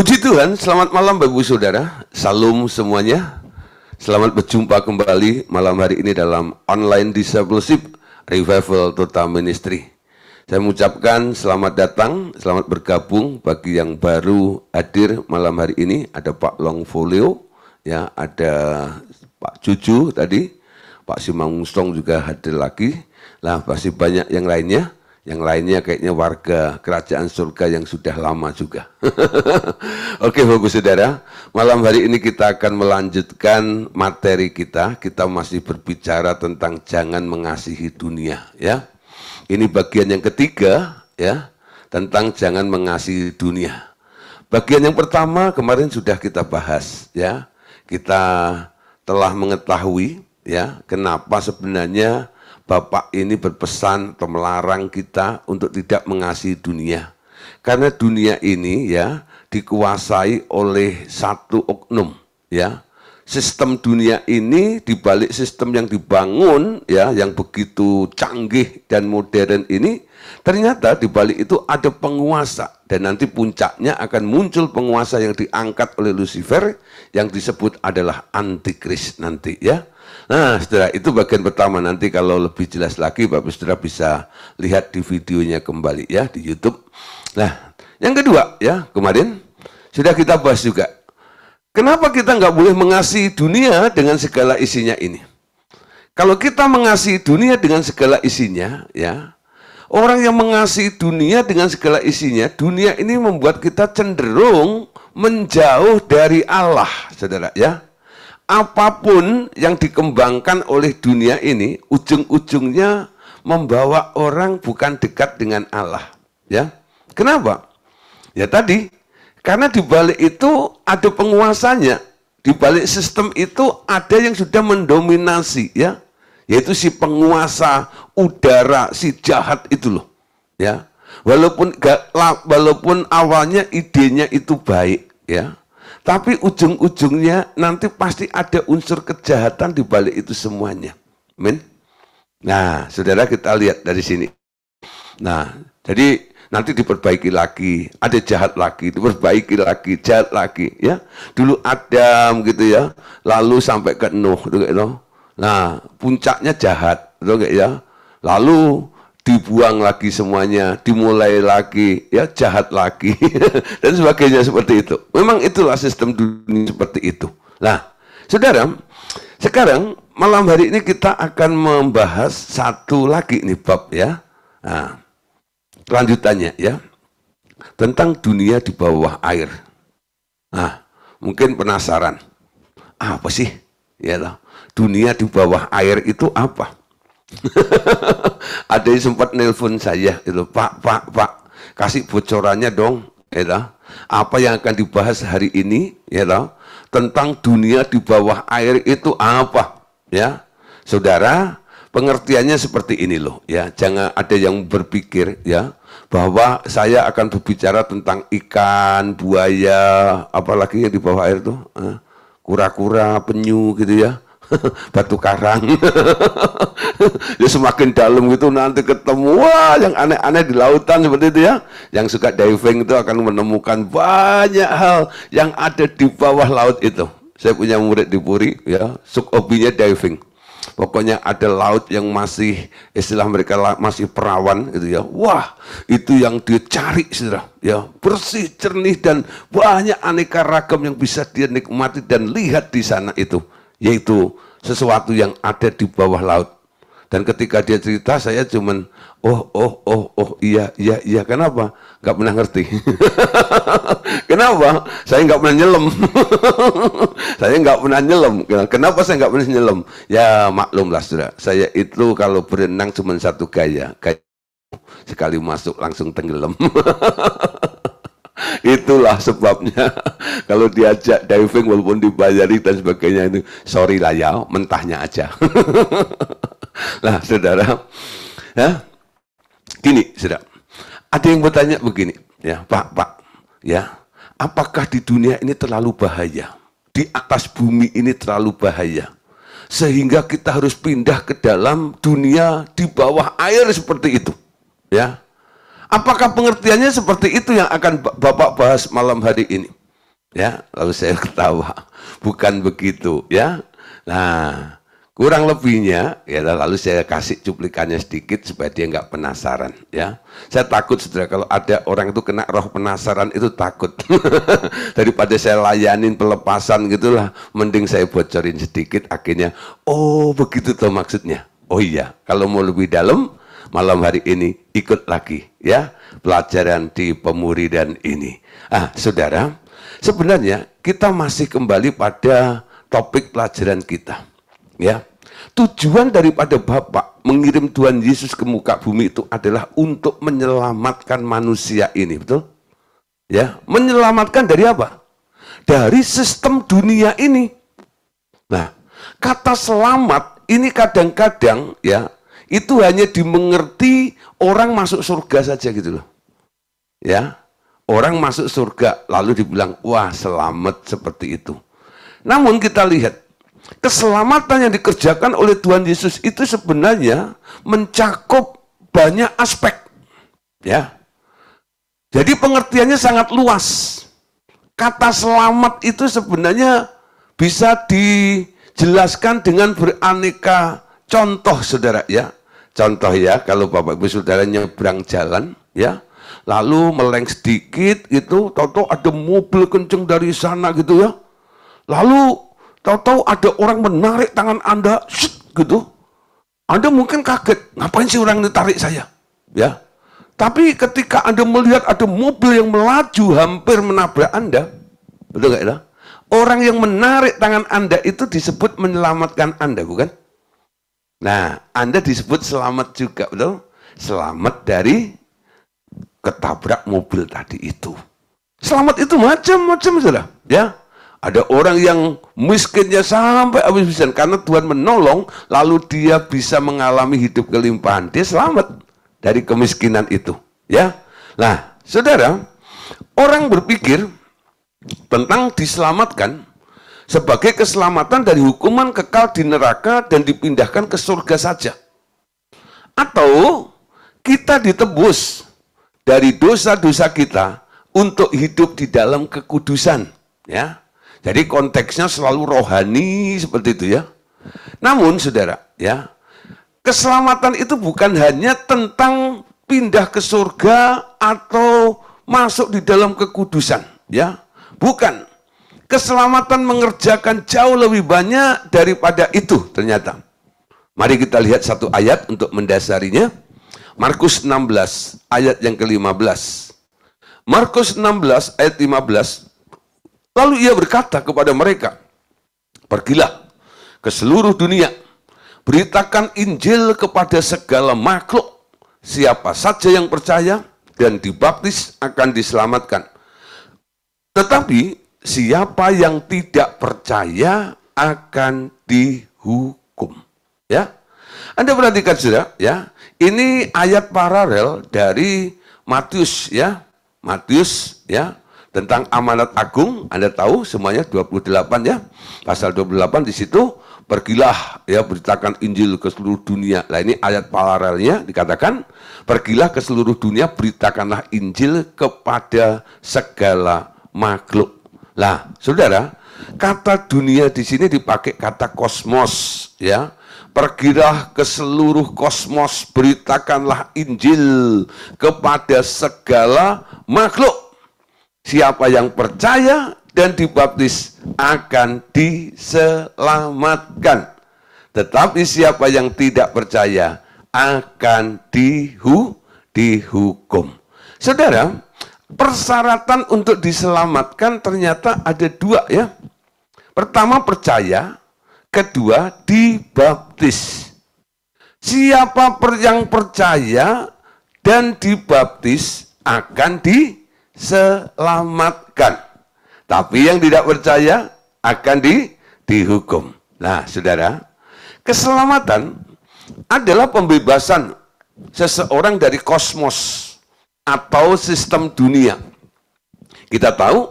Puji Tuhan, selamat malam Bapak Saudara. Salam semuanya. Selamat berjumpa kembali malam hari ini dalam online discipleship Revival Total Ministry. Saya mengucapkan selamat datang, selamat bergabung bagi yang baru hadir malam hari ini. Ada Pak Longfolio, ya, ada Pak Cucu tadi, Pak Simangstong juga hadir lagi. Lah, pasti banyak yang lainnya. Yang lainnya kayaknya warga kerajaan surga yang sudah lama juga. Oke, bagus saudara. Malam hari ini kita akan melanjutkan materi kita. Kita masih berbicara tentang jangan mengasihi dunia, ya. Ini bagian yang ketiga, ya, tentang jangan mengasihi dunia. Bagian yang pertama kemarin sudah kita bahas, ya. Kita telah mengetahui, ya, kenapa sebenarnya Bapak ini berpesan atau melarang kita untuk tidak mengasihi dunia. Karena dunia ini ya dikuasai oleh satu oknum ya. Sistem dunia ini dibalik sistem yang dibangun ya yang begitu canggih dan modern ini ternyata dibalik itu ada penguasa dan nanti puncaknya akan muncul penguasa yang diangkat oleh Lucifer yang disebut adalah antikris nanti ya. Nah, saudara, itu bagian pertama. Nanti kalau lebih jelas lagi, Bapak saudara bisa lihat di videonya kembali ya di YouTube. Nah, yang kedua ya kemarin sudah kita bahas juga. Kenapa kita nggak boleh mengasihi dunia dengan segala isinya ini? Kalau kita mengasihi dunia dengan segala isinya, ya orang yang mengasihi dunia dengan segala isinya, dunia ini membuat kita cenderung menjauh dari Allah, saudara ya apapun yang dikembangkan oleh dunia ini ujung-ujungnya membawa orang bukan dekat dengan Allah ya kenapa ya tadi karena di balik itu ada penguasanya di balik sistem itu ada yang sudah mendominasi ya yaitu si penguasa udara si jahat itu loh ya walaupun gak, walaupun awalnya idenya itu baik ya tapi ujung-ujungnya nanti pasti ada unsur kejahatan di balik itu semuanya. Amin. Nah, saudara kita lihat dari sini. Nah, jadi nanti diperbaiki lagi, ada jahat lagi, diperbaiki lagi, jahat lagi, ya. Dulu Adam gitu ya, lalu sampai ke Nuh, gitu, gitu. Nah, puncaknya jahat, gitu, gitu ya. Lalu dibuang lagi semuanya, dimulai lagi, ya jahat lagi dan sebagainya seperti itu. Memang itulah sistem dunia seperti itu. Nah, Saudara, sekarang malam hari ini kita akan membahas satu lagi nih bab ya. Nah, lanjutannya ya. Tentang dunia di bawah air. Nah, mungkin penasaran. Apa sih? Ya dunia di bawah air itu apa? ada yang sempat nelpon saya itu pak pak pak kasih bocorannya dong ya apa yang akan dibahas hari ini ya tentang dunia di bawah air itu apa ya saudara pengertiannya seperti ini loh ya jangan ada yang berpikir ya bahwa saya akan berbicara tentang ikan buaya apalagi yang di bawah air tuh eh, kura-kura penyu gitu ya batu karang. ya semakin dalam gitu nanti ketemu wah yang aneh-aneh di lautan seperti itu ya. Yang suka diving itu akan menemukan banyak hal yang ada di bawah laut itu. Saya punya murid di Puri ya, sub hobinya diving. Pokoknya ada laut yang masih istilah mereka masih perawan gitu ya. Wah, itu yang dia cari saudara. Ya, bersih, jernih dan banyak aneka ragam yang bisa dia nikmati dan lihat di sana itu yaitu sesuatu yang ada di bawah laut. Dan ketika dia cerita, saya cuman, oh, oh, oh, oh, iya, iya, iya. Kenapa? Gak pernah ngerti. Kenapa? Saya gak pernah nyelam. saya gak pernah nyelam. Kenapa saya gak pernah nyelam? Ya maklumlah saudara. Saya itu kalau berenang cuma satu Gaya sekali masuk langsung tenggelam. Itulah sebabnya kalau diajak diving walaupun dibayari dan sebagainya itu sorry lah ya, mentahnya aja. nah, saudara, ya, gini, saudara, ada yang bertanya begini, ya, Pak, Pak, ya, apakah di dunia ini terlalu bahaya? Di atas bumi ini terlalu bahaya. Sehingga kita harus pindah ke dalam dunia di bawah air seperti itu. Ya, Apakah pengertiannya seperti itu yang akan Bapak bahas malam hari ini? Ya, lalu saya ketawa. Bukan begitu, ya. Nah, kurang lebihnya ya lalu saya kasih cuplikannya sedikit supaya dia nggak penasaran ya saya takut saudara kalau ada orang itu kena roh penasaran itu takut daripada saya layanin pelepasan gitulah mending saya bocorin sedikit akhirnya oh begitu tuh maksudnya oh iya kalau mau lebih dalam malam hari ini ikut lagi ya pelajaran di pemuridan ini. Ah, saudara, sebenarnya kita masih kembali pada topik pelajaran kita. Ya. Tujuan daripada Bapak mengirim Tuhan Yesus ke muka bumi itu adalah untuk menyelamatkan manusia ini, betul? Ya, menyelamatkan dari apa? Dari sistem dunia ini. Nah, kata selamat ini kadang-kadang ya itu hanya dimengerti orang masuk surga saja gitu loh. Ya, orang masuk surga lalu dibilang, wah selamat seperti itu. Namun kita lihat, keselamatan yang dikerjakan oleh Tuhan Yesus itu sebenarnya mencakup banyak aspek. Ya, jadi pengertiannya sangat luas. Kata selamat itu sebenarnya bisa dijelaskan dengan beraneka contoh saudara ya Contoh ya, kalau Bapak Ibu Saudara nyebrang jalan, ya, lalu meleng sedikit gitu, tahu-tahu ada mobil kenceng dari sana gitu ya. Lalu tahu-tahu ada orang menarik tangan Anda, shit, gitu. Anda mungkin kaget, ngapain sih orang ini tarik saya? Ya. Tapi ketika Anda melihat ada mobil yang melaju hampir menabrak Anda, betul nggak ya? Orang yang menarik tangan Anda itu disebut menyelamatkan Anda, bukan? Nah, Anda disebut selamat juga, betul? Selamat dari ketabrak mobil tadi itu. Selamat itu macam-macam, saudara. Ya, ada orang yang miskinnya sampai habis-habisan karena Tuhan menolong, lalu dia bisa mengalami hidup kelimpahan. Dia selamat dari kemiskinan itu, ya. Nah, saudara, orang berpikir tentang diselamatkan sebagai keselamatan dari hukuman kekal di neraka dan dipindahkan ke surga saja. Atau kita ditebus dari dosa-dosa kita untuk hidup di dalam kekudusan, ya. Jadi konteksnya selalu rohani seperti itu ya. Namun Saudara, ya, keselamatan itu bukan hanya tentang pindah ke surga atau masuk di dalam kekudusan, ya. Bukan. Keselamatan mengerjakan jauh lebih banyak daripada itu ternyata. Mari kita lihat satu ayat untuk mendasarinya. Markus 16 ayat yang ke-15. Markus 16 ayat 15. Lalu ia berkata kepada mereka, "Pergilah ke seluruh dunia, beritakan Injil kepada segala makhluk. Siapa saja yang percaya dan dibaptis akan diselamatkan." Tetapi siapa yang tidak percaya akan dihukum. Ya, Anda perhatikan sudah ya. Ini ayat paralel dari Matius ya, Matius ya tentang amanat agung. Anda tahu semuanya 28 ya. Pasal 28 di situ pergilah ya beritakan Injil ke seluruh dunia. Nah ini ayat paralelnya dikatakan pergilah ke seluruh dunia beritakanlah Injil kepada segala makhluk. Lah, saudara, kata dunia di sini dipakai kata kosmos, ya. Pergilah ke seluruh kosmos, beritakanlah Injil kepada segala makhluk. Siapa yang percaya dan dibaptis akan diselamatkan. Tetapi siapa yang tidak percaya akan dihu, dihukum. Saudara, Persyaratan untuk diselamatkan ternyata ada dua ya. Pertama percaya, kedua dibaptis. Siapa yang percaya dan dibaptis akan diselamatkan. Tapi yang tidak percaya akan di, dihukum. Nah, saudara, keselamatan adalah pembebasan seseorang dari kosmos atau sistem dunia. Kita tahu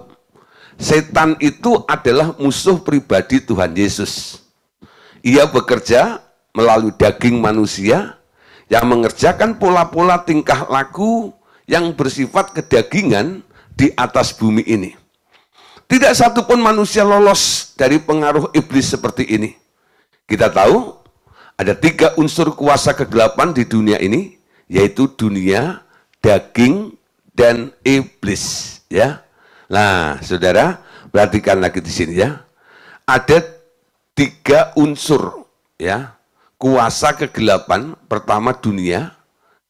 setan itu adalah musuh pribadi Tuhan Yesus. Ia bekerja melalui daging manusia yang mengerjakan pola-pola tingkah laku yang bersifat kedagingan di atas bumi ini. Tidak satupun manusia lolos dari pengaruh iblis seperti ini. Kita tahu ada tiga unsur kuasa kegelapan di dunia ini, yaitu dunia, daging dan iblis ya. Nah, Saudara, perhatikan lagi di sini ya. Ada tiga unsur ya. Kuasa kegelapan pertama dunia,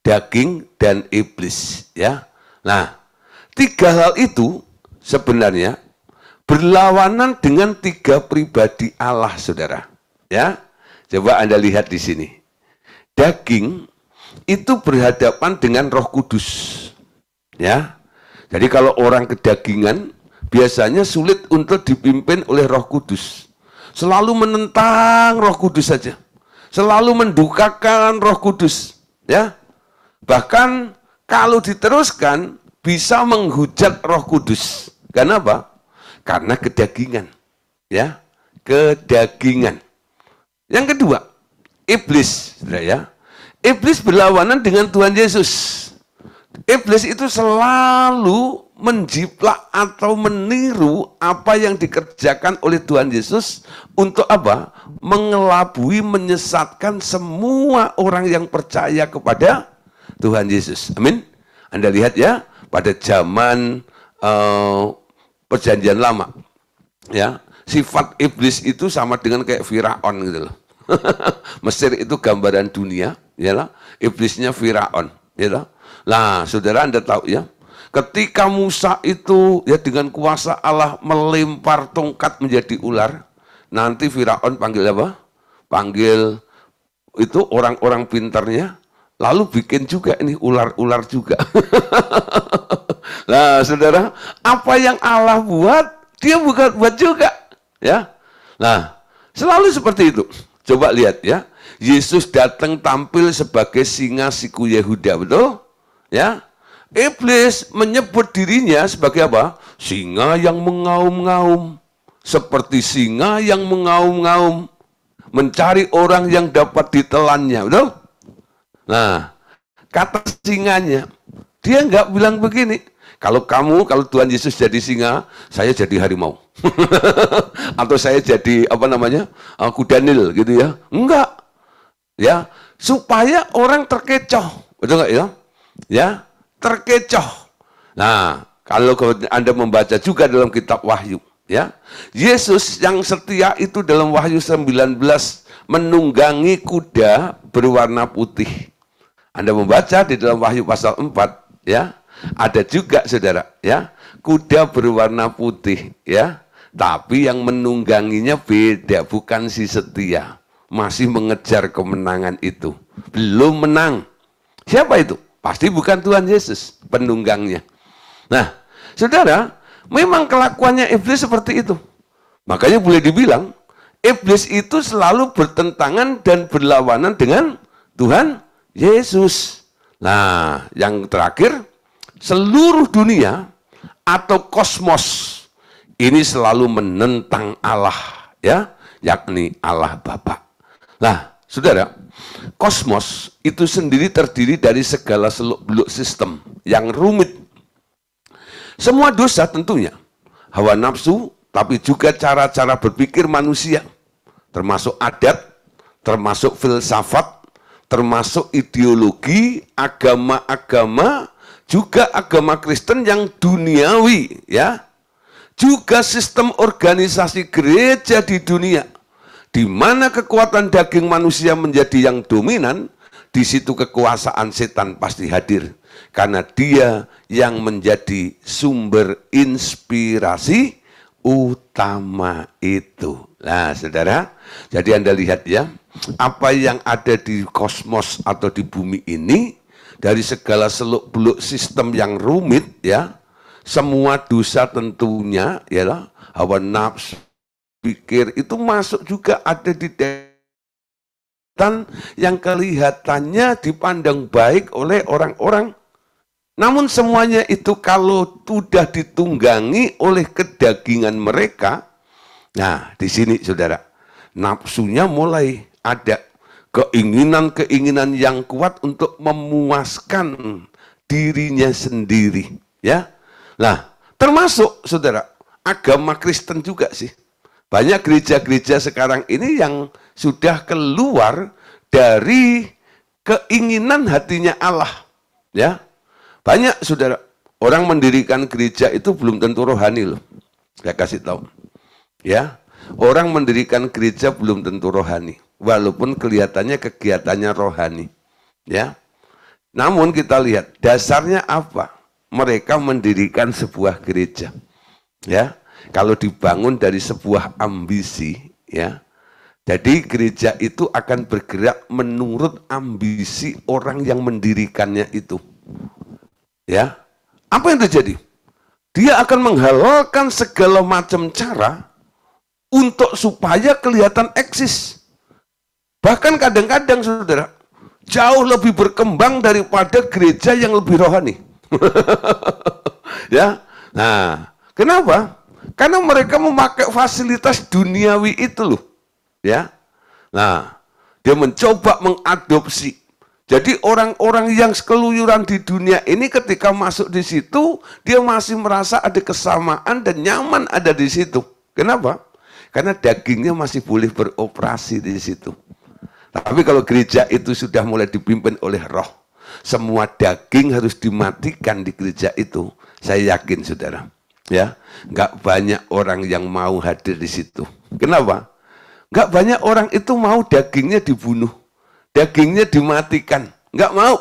daging dan iblis ya. Nah, tiga hal itu sebenarnya berlawanan dengan tiga pribadi Allah Saudara. Ya. Coba Anda lihat di sini. Daging itu berhadapan dengan Roh Kudus. Ya. Jadi kalau orang kedagingan biasanya sulit untuk dipimpin oleh Roh Kudus. Selalu menentang Roh Kudus saja. Selalu mendukakan Roh Kudus, ya. Bahkan kalau diteruskan bisa menghujat Roh Kudus. Karena apa? Karena kedagingan, ya. Kedagingan. Yang kedua, iblis, ya Iblis berlawanan dengan Tuhan Yesus. Iblis itu selalu menjiplak atau meniru apa yang dikerjakan oleh Tuhan Yesus untuk apa? Mengelabui, menyesatkan semua orang yang percaya kepada Tuhan Yesus. Amin. Anda lihat ya, pada zaman uh, perjanjian lama, ya sifat iblis itu sama dengan kayak Firaun gitu loh. Mesir itu gambaran dunia, ya lah, Iblisnya Firaun, ya Lah, Nah, saudara Anda tahu ya, ketika Musa itu ya dengan kuasa Allah melempar tongkat menjadi ular, nanti Firaun panggil apa? Panggil itu orang-orang pinternya, lalu bikin juga ini ular-ular juga. nah, saudara, apa yang Allah buat, dia bukan buat juga, ya. Nah, selalu seperti itu. Coba lihat ya. Yesus datang tampil sebagai singa siku Yehuda, betul? Ya. Iblis menyebut dirinya sebagai apa? Singa yang mengaum-ngaum. Seperti singa yang mengaum-ngaum. Mencari orang yang dapat ditelannya, betul? Nah, kata singanya, dia nggak bilang begini. Kalau kamu, kalau Tuhan Yesus jadi singa, saya jadi harimau. Atau saya jadi apa namanya? aku eh, Daniel gitu ya. Enggak. Ya, supaya orang terkecoh. Betul enggak ya? Ya, terkecoh. Nah, kalau Anda membaca juga dalam kitab Wahyu, ya. Yesus yang setia itu dalam Wahyu 19 menunggangi kuda berwarna putih. Anda membaca di dalam Wahyu pasal 4, ya. Ada juga Saudara, ya. Kuda berwarna putih, ya. Tapi yang menungganginya beda, bukan si setia. Masih mengejar kemenangan itu. Belum menang. Siapa itu? Pasti bukan Tuhan Yesus penunggangnya. Nah, saudara, memang kelakuannya iblis seperti itu. Makanya boleh dibilang, iblis itu selalu bertentangan dan berlawanan dengan Tuhan Yesus. Nah, yang terakhir, seluruh dunia atau kosmos ini selalu menentang Allah ya, yakni Allah Bapa. Nah, Saudara, kosmos itu sendiri terdiri dari segala seluk-beluk sistem yang rumit. Semua dosa tentunya, hawa nafsu, tapi juga cara-cara berpikir manusia, termasuk adat, termasuk filsafat, termasuk ideologi, agama-agama, juga agama Kristen yang duniawi, ya, juga sistem organisasi gereja di dunia, di mana kekuatan daging manusia menjadi yang dominan, di situ kekuasaan setan pasti hadir. Karena dia yang menjadi sumber inspirasi utama itu. Nah, saudara, jadi Anda lihat ya, apa yang ada di kosmos atau di bumi ini, dari segala seluk-beluk sistem yang rumit ya, semua dosa tentunya ya lah hawa nafsu, pikir itu masuk juga ada di dan yang kelihatannya dipandang baik oleh orang-orang. Namun semuanya itu kalau sudah ditunggangi oleh kedagingan mereka, nah di sini saudara, nafsunya mulai ada keinginan-keinginan yang kuat untuk memuaskan dirinya sendiri, ya Nah, termasuk saudara, agama Kristen juga sih. Banyak gereja-gereja sekarang ini yang sudah keluar dari keinginan hatinya Allah. Ya, banyak saudara orang mendirikan gereja itu belum tentu rohani loh. Saya kasih tahu. Ya, orang mendirikan gereja belum tentu rohani, walaupun kelihatannya kegiatannya rohani. Ya, namun kita lihat dasarnya apa? mereka mendirikan sebuah gereja. Ya, kalau dibangun dari sebuah ambisi, ya. Jadi gereja itu akan bergerak menurut ambisi orang yang mendirikannya itu. Ya. Apa yang terjadi? Dia akan menghalalkan segala macam cara untuk supaya kelihatan eksis. Bahkan kadang-kadang saudara, jauh lebih berkembang daripada gereja yang lebih rohani. ya. Nah, kenapa? Karena mereka memakai fasilitas duniawi itu loh. Ya. Nah, dia mencoba mengadopsi. Jadi orang-orang yang sekeluyuran di dunia ini ketika masuk di situ, dia masih merasa ada kesamaan dan nyaman ada di situ. Kenapa? Karena dagingnya masih boleh beroperasi di situ. Tapi kalau gereja itu sudah mulai dipimpin oleh roh, semua daging harus dimatikan di gereja itu. Saya yakin saudara. Ya, nggak banyak orang yang mau hadir di situ. Kenapa? Nggak banyak orang itu mau dagingnya dibunuh, dagingnya dimatikan. Nggak mau.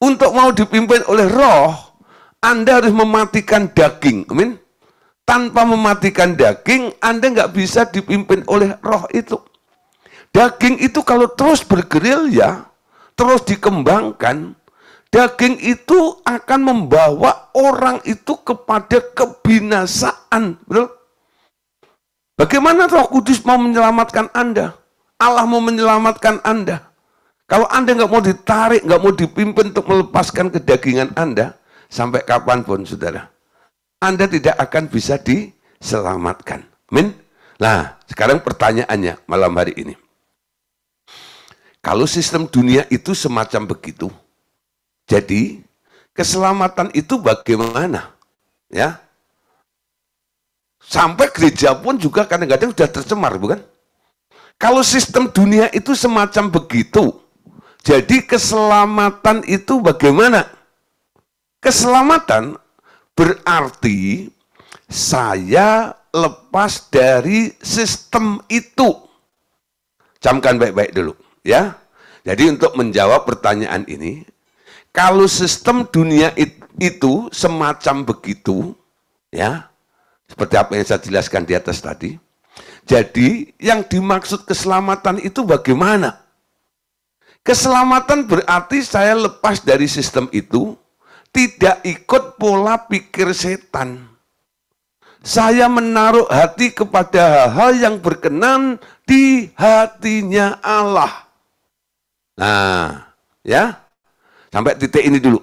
Untuk mau dipimpin oleh roh, Anda harus mematikan daging. Amin. Tanpa mematikan daging, Anda nggak bisa dipimpin oleh roh itu. Daging itu kalau terus bergerilya, terus dikembangkan, daging itu akan membawa orang itu kepada kebinasaan. Betul? Bagaimana Roh Kudus mau menyelamatkan Anda? Allah mau menyelamatkan Anda. Kalau Anda nggak mau ditarik, nggak mau dipimpin untuk melepaskan kedagingan Anda, sampai kapanpun, saudara, Anda tidak akan bisa diselamatkan. Min? Nah, sekarang pertanyaannya malam hari ini. Kalau sistem dunia itu semacam begitu, jadi keselamatan itu bagaimana? Ya, sampai gereja pun juga kadang-kadang sudah tercemar, bukan? Kalau sistem dunia itu semacam begitu, jadi keselamatan itu bagaimana? Keselamatan berarti saya lepas dari sistem itu. Camkan baik-baik dulu Ya. Jadi untuk menjawab pertanyaan ini, kalau sistem dunia itu semacam begitu, ya, seperti apa yang saya jelaskan di atas tadi, jadi yang dimaksud keselamatan itu bagaimana? Keselamatan berarti saya lepas dari sistem itu, tidak ikut pola pikir setan. Saya menaruh hati kepada hal-hal yang berkenan di hatinya Allah. Nah, ya. Sampai titik ini dulu.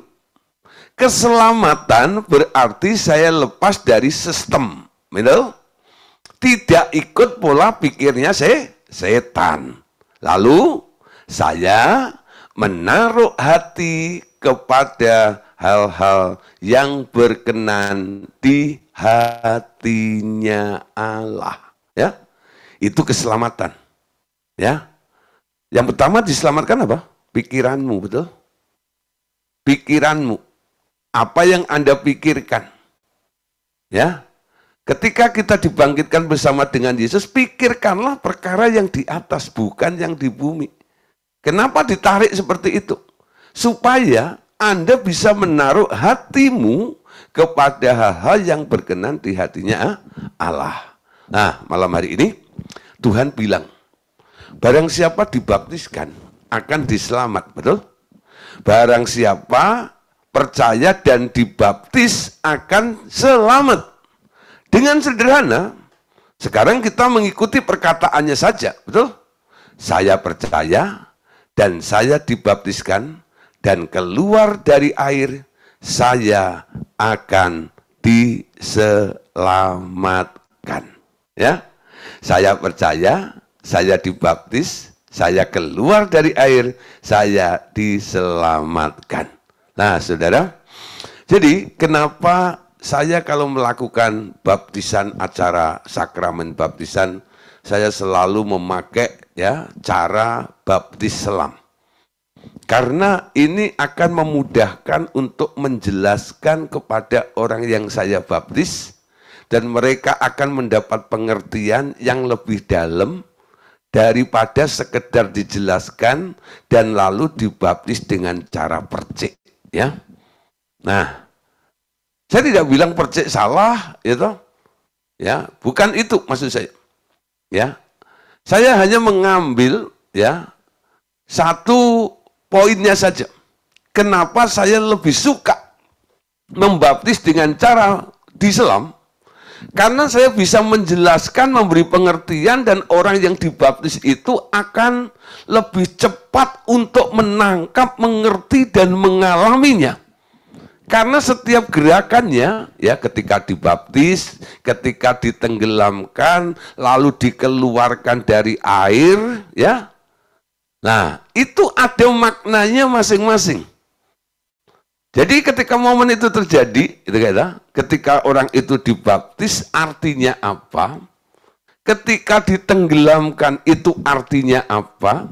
Keselamatan berarti saya lepas dari sistem. Betul? Tidak ikut pola pikirnya se setan. Lalu saya menaruh hati kepada hal-hal yang berkenan di hatinya Allah. Ya, itu keselamatan. Ya, yang pertama diselamatkan apa? Pikiranmu, betul? Pikiranmu. Apa yang Anda pikirkan? Ya. Ketika kita dibangkitkan bersama dengan Yesus, pikirkanlah perkara yang di atas, bukan yang di bumi. Kenapa ditarik seperti itu? Supaya Anda bisa menaruh hatimu kepada hal-hal yang berkenan di hatinya ah, Allah. Nah, malam hari ini Tuhan bilang, Barang siapa dibaptiskan akan diselamat, betul? Barang siapa percaya dan dibaptis akan selamat. Dengan sederhana, sekarang kita mengikuti perkataannya saja, betul? Saya percaya dan saya dibaptiskan dan keluar dari air, saya akan diselamatkan. Ya, saya percaya saya dibaptis, saya keluar dari air, saya diselamatkan. Nah, saudara, jadi kenapa saya kalau melakukan baptisan acara sakramen baptisan, saya selalu memakai ya cara baptis selam. Karena ini akan memudahkan untuk menjelaskan kepada orang yang saya baptis dan mereka akan mendapat pengertian yang lebih dalam daripada sekedar dijelaskan dan lalu dibaptis dengan cara percik ya nah saya tidak bilang percik salah itu ya, ya bukan itu maksud saya ya saya hanya mengambil ya satu poinnya saja kenapa saya lebih suka membaptis dengan cara diselam karena saya bisa menjelaskan, memberi pengertian dan orang yang dibaptis itu akan lebih cepat untuk menangkap, mengerti dan mengalaminya. Karena setiap gerakannya, ya ketika dibaptis, ketika ditenggelamkan, lalu dikeluarkan dari air, ya. Nah, itu ada maknanya masing-masing. Jadi ketika momen itu terjadi, itu kata, ya, ketika orang itu dibaptis artinya apa? Ketika ditenggelamkan itu artinya apa?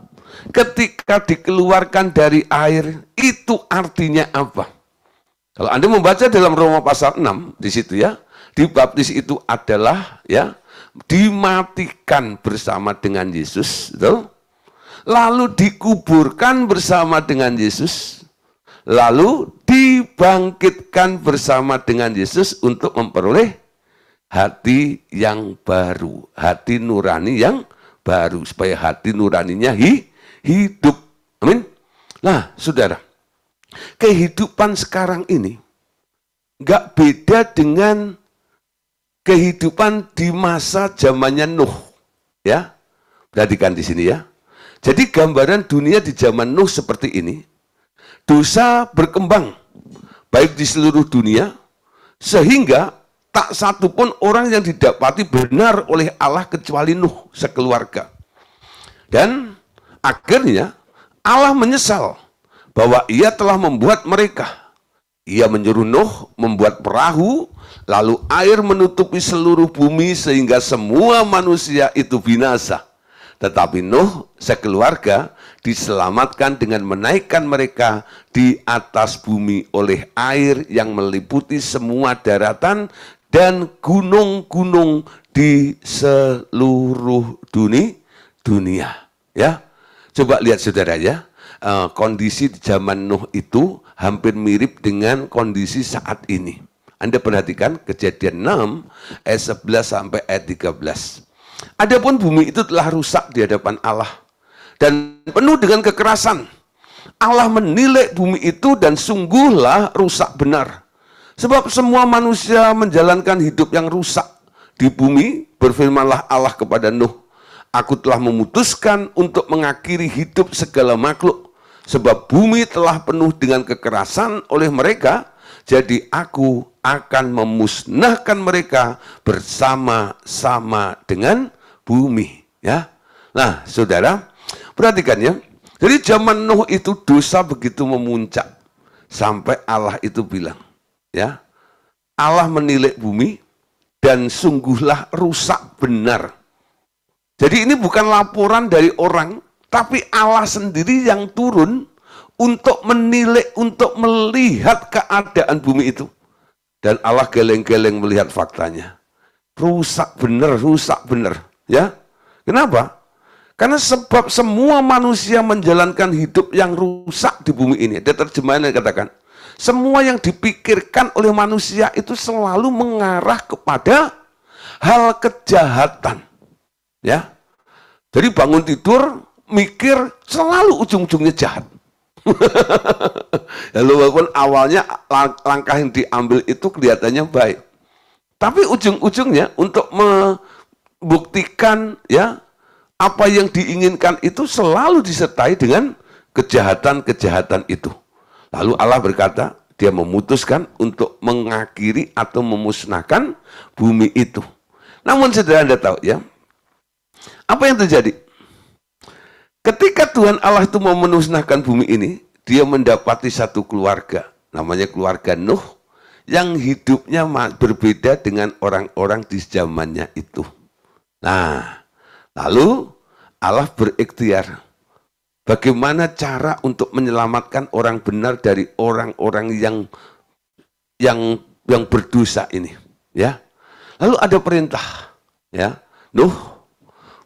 Ketika dikeluarkan dari air itu artinya apa? Kalau Anda membaca dalam Roma pasal 6 di situ ya, dibaptis itu adalah ya dimatikan bersama dengan Yesus, betul? Lalu dikuburkan bersama dengan Yesus, lalu dibangkitkan bersama dengan Yesus untuk memperoleh hati yang baru, hati nurani yang baru supaya hati nuraninya hi, hidup. Amin. Nah, Saudara, kehidupan sekarang ini nggak beda dengan kehidupan di masa zamannya Nuh, ya. Perhatikan di sini ya. Jadi gambaran dunia di zaman Nuh seperti ini, dosa berkembang baik di seluruh dunia sehingga tak satu pun orang yang didapati benar oleh Allah kecuali Nuh sekeluarga. Dan akhirnya Allah menyesal bahwa ia telah membuat mereka. Ia menyuruh Nuh membuat perahu, lalu air menutupi seluruh bumi sehingga semua manusia itu binasa. Tetapi Nuh sekeluarga diselamatkan dengan menaikkan mereka di atas bumi oleh air yang meliputi semua daratan dan gunung-gunung di seluruh dunia. dunia. Ya, coba lihat saudara ya, eh, kondisi di zaman Nuh itu hampir mirip dengan kondisi saat ini. Anda perhatikan kejadian 6 ayat 11 sampai ayat 13. Adapun bumi itu telah rusak di hadapan Allah dan penuh dengan kekerasan. Allah menilai bumi itu dan sungguhlah rusak benar. Sebab semua manusia menjalankan hidup yang rusak. Di bumi berfirmanlah Allah kepada Nuh, Aku telah memutuskan untuk mengakhiri hidup segala makhluk, sebab bumi telah penuh dengan kekerasan oleh mereka, jadi aku akan memusnahkan mereka bersama-sama dengan bumi. Ya, Nah, saudara, Perhatikan ya. Jadi zaman Nuh itu dosa begitu memuncak. Sampai Allah itu bilang, ya Allah menilik bumi dan sungguhlah rusak benar. Jadi ini bukan laporan dari orang, tapi Allah sendiri yang turun untuk menilai untuk melihat keadaan bumi itu. Dan Allah geleng-geleng melihat faktanya. Rusak benar, rusak benar. Ya, Kenapa? Karena sebab semua manusia menjalankan hidup yang rusak di bumi ini. Ada terjemahannya katakan, semua yang dipikirkan oleh manusia itu selalu mengarah kepada hal kejahatan. Ya. Jadi bangun tidur, mikir selalu ujung-ujungnya jahat. Lalu ya, walaupun awalnya langkah yang diambil itu kelihatannya baik. Tapi ujung-ujungnya untuk membuktikan ya apa yang diinginkan itu selalu disertai dengan kejahatan-kejahatan itu. Lalu Allah berkata, dia memutuskan untuk mengakhiri atau memusnahkan bumi itu. Namun saudara Anda tahu ya, apa yang terjadi? Ketika Tuhan Allah itu mau memusnahkan bumi ini, dia mendapati satu keluarga, namanya keluarga Nuh, yang hidupnya berbeda dengan orang-orang di zamannya itu. Nah, Lalu Allah berikhtiar. Bagaimana cara untuk menyelamatkan orang benar dari orang-orang yang yang yang berdosa ini, ya? Lalu ada perintah, ya. Nuh,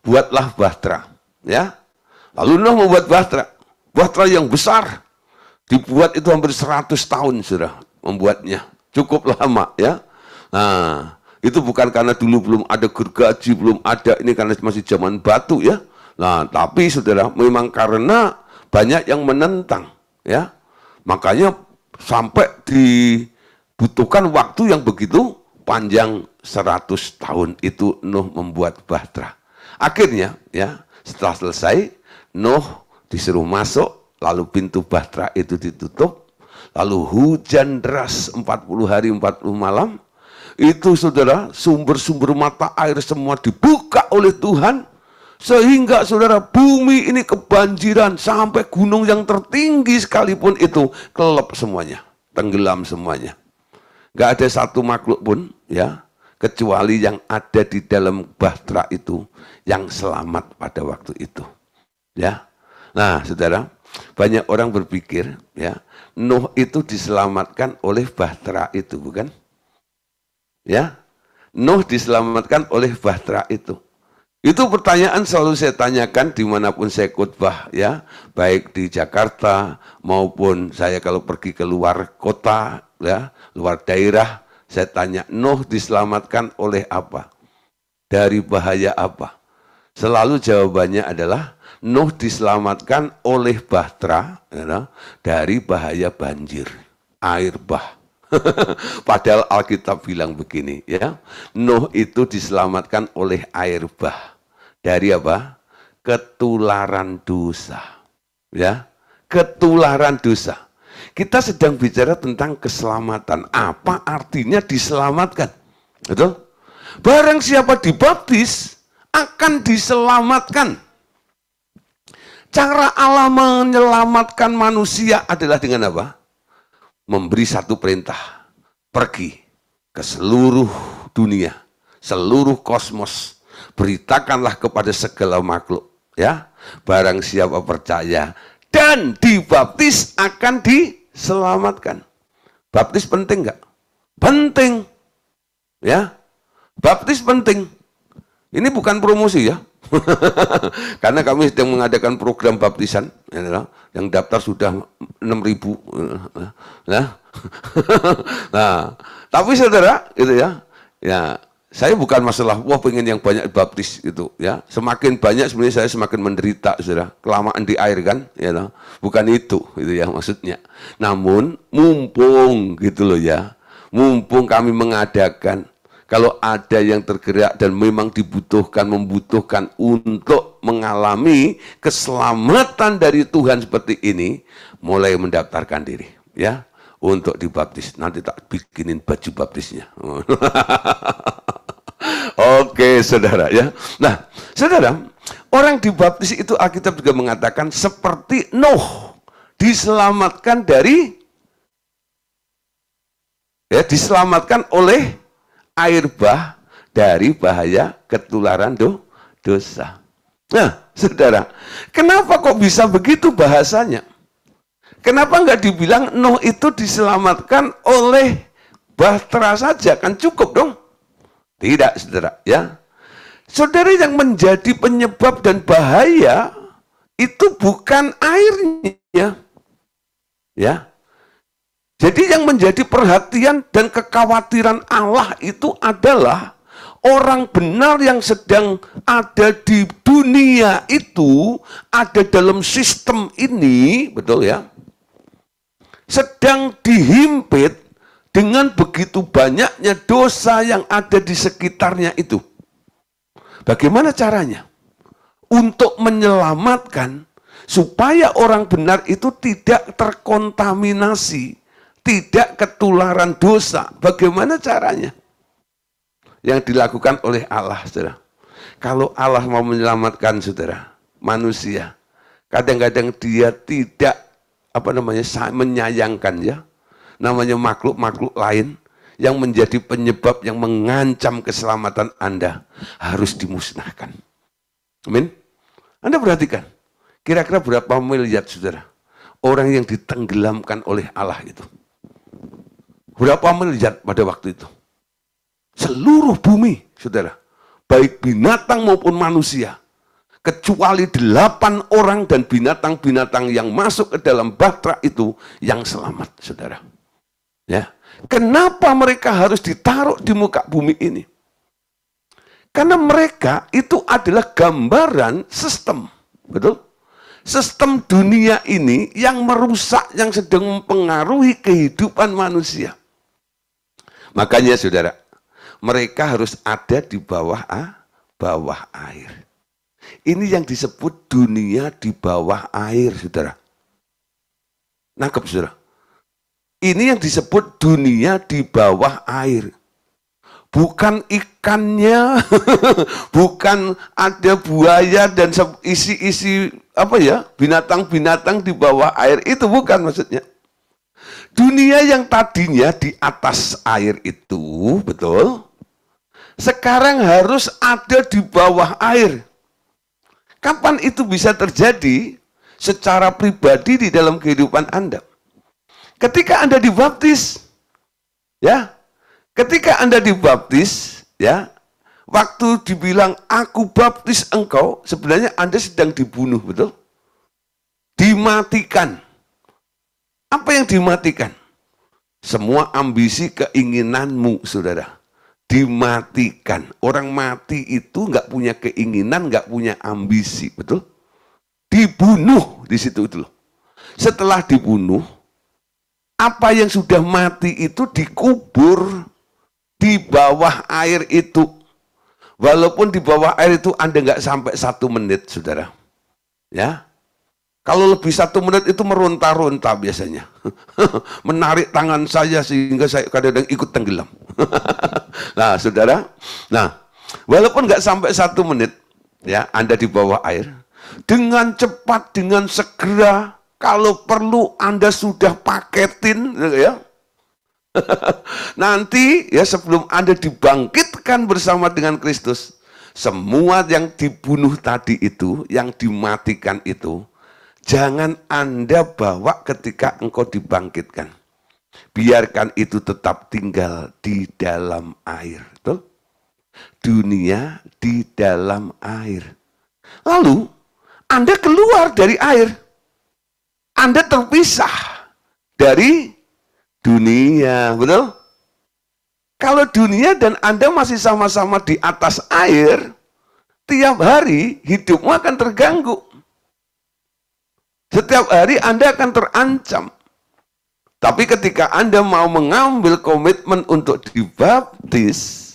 buatlah bahtera, ya. Lalu Nuh membuat bahtera. Bahtera yang besar. Dibuat itu hampir 100 tahun sudah membuatnya. Cukup lama, ya. Nah, itu bukan karena dulu belum ada gergaji, belum ada ini karena masih zaman batu ya. Nah, tapi saudara, memang karena banyak yang menentang ya. Makanya sampai dibutuhkan waktu yang begitu panjang 100 tahun itu Nuh membuat bahtera. Akhirnya ya, setelah selesai Nuh disuruh masuk, lalu pintu bahtera itu ditutup, lalu hujan deras 40 hari 40 malam, itu saudara, sumber-sumber mata air semua dibuka oleh Tuhan. Sehingga saudara, bumi ini kebanjiran sampai gunung yang tertinggi sekalipun itu kelop semuanya. Tenggelam semuanya. Gak ada satu makhluk pun ya kecuali yang ada di dalam bahtera itu yang selamat pada waktu itu. Ya. Nah, Saudara, banyak orang berpikir ya, Nuh itu diselamatkan oleh bahtera itu, bukan? Ya, Nuh diselamatkan oleh bahtera itu. Itu pertanyaan selalu saya tanyakan dimanapun saya khotbah ya, baik di Jakarta maupun saya kalau pergi ke luar kota ya, luar daerah, saya tanya Nuh diselamatkan oleh apa? Dari bahaya apa? Selalu jawabannya adalah Nuh diselamatkan oleh bahtera ya, dari bahaya banjir, air bah. Padahal Alkitab bilang begini ya, Nuh itu diselamatkan oleh air bah. Dari apa? Ketularan dosa. Ya, ketularan dosa. Kita sedang bicara tentang keselamatan. Apa artinya diselamatkan? Betul? Barang siapa dibaptis akan diselamatkan. Cara Allah menyelamatkan manusia adalah dengan apa? memberi satu perintah. Pergi ke seluruh dunia, seluruh kosmos. Beritakanlah kepada segala makhluk. ya Barang siapa percaya dan dibaptis akan diselamatkan. Baptis penting nggak? Penting. Ya, baptis penting. Ini bukan promosi ya. Karena kami sedang mengadakan program baptisan. Ya, yang daftar sudah 6000 eh, eh, eh, nah nah tapi saudara gitu ya ya saya bukan masalah wah pengen yang banyak baptis gitu ya semakin banyak sebenarnya saya semakin menderita saudara kelamaan di air kan ya you know? bukan itu itu ya maksudnya namun mumpung gitu loh ya mumpung kami mengadakan kalau ada yang tergerak dan memang dibutuhkan, membutuhkan untuk mengalami keselamatan dari Tuhan seperti ini, mulai mendaftarkan diri, ya, untuk dibaptis. Nanti tak bikinin baju baptisnya. Oke, saudara, ya. Nah, saudara, orang dibaptis itu Alkitab juga mengatakan seperti Nuh diselamatkan dari ya diselamatkan oleh air bah dari bahaya ketularan do, dosa. Nah, saudara, kenapa kok bisa begitu bahasanya? Kenapa nggak dibilang Nuh itu diselamatkan oleh bahtera saja? Kan cukup dong. Tidak, saudara. ya. Saudara yang menjadi penyebab dan bahaya itu bukan airnya. Ya, jadi yang menjadi perhatian dan kekhawatiran Allah itu adalah orang benar yang sedang ada di dunia itu ada dalam sistem ini, betul ya? Sedang dihimpit dengan begitu banyaknya dosa yang ada di sekitarnya itu. Bagaimana caranya? Untuk menyelamatkan supaya orang benar itu tidak terkontaminasi tidak ketularan dosa. Bagaimana caranya? Yang dilakukan oleh Allah, saudara. Kalau Allah mau menyelamatkan saudara, manusia, kadang-kadang dia tidak apa namanya menyayangkan ya, namanya makhluk-makhluk lain yang menjadi penyebab yang mengancam keselamatan Anda harus dimusnahkan. Amin. Anda perhatikan, kira-kira berapa miliar saudara orang yang ditenggelamkan oleh Allah itu berapa miliar pada waktu itu. Seluruh bumi, saudara. Baik binatang maupun manusia. Kecuali delapan orang dan binatang-binatang yang masuk ke dalam bahtera itu yang selamat, saudara. Ya, Kenapa mereka harus ditaruh di muka bumi ini? Karena mereka itu adalah gambaran sistem, betul? Sistem dunia ini yang merusak, yang sedang mempengaruhi kehidupan manusia. Makanya saudara, mereka harus ada di bawah ah, bawah air. Ini yang disebut dunia di bawah air, saudara. Nangkep, saudara. Ini yang disebut dunia di bawah air. Bukan ikannya, bukan ada buaya dan isi-isi apa ya binatang-binatang di bawah air itu bukan maksudnya. Dunia yang tadinya di atas air itu, betul, sekarang harus ada di bawah air. Kapan itu bisa terjadi? Secara pribadi di dalam kehidupan Anda. Ketika Anda dibaptis, ya, ketika Anda dibaptis, ya, waktu dibilang aku baptis engkau, sebenarnya Anda sedang dibunuh, betul? Dimatikan. Apa yang dimatikan? Semua ambisi keinginanmu, saudara. Dimatikan. Orang mati itu nggak punya keinginan, nggak punya ambisi, betul? Dibunuh di situ itu Setelah dibunuh, apa yang sudah mati itu dikubur di bawah air itu. Walaupun di bawah air itu Anda nggak sampai satu menit, saudara. Ya, kalau lebih satu menit itu meronta-ronta biasanya. Menarik tangan saya sehingga saya kadang-kadang ikut tenggelam. nah, saudara. Nah, walaupun nggak sampai satu menit, ya Anda di bawah air, dengan cepat, dengan segera, kalau perlu Anda sudah paketin, ya. Nanti ya sebelum Anda dibangkitkan bersama dengan Kristus, semua yang dibunuh tadi itu, yang dimatikan itu, Jangan Anda bawa ketika engkau dibangkitkan. Biarkan itu tetap tinggal di dalam air. tuh Dunia di dalam air. Lalu, Anda keluar dari air. Anda terpisah dari dunia. Betul? Kalau dunia dan Anda masih sama-sama di atas air, tiap hari hidupmu akan terganggu setiap hari Anda akan terancam. Tapi ketika Anda mau mengambil komitmen untuk dibaptis,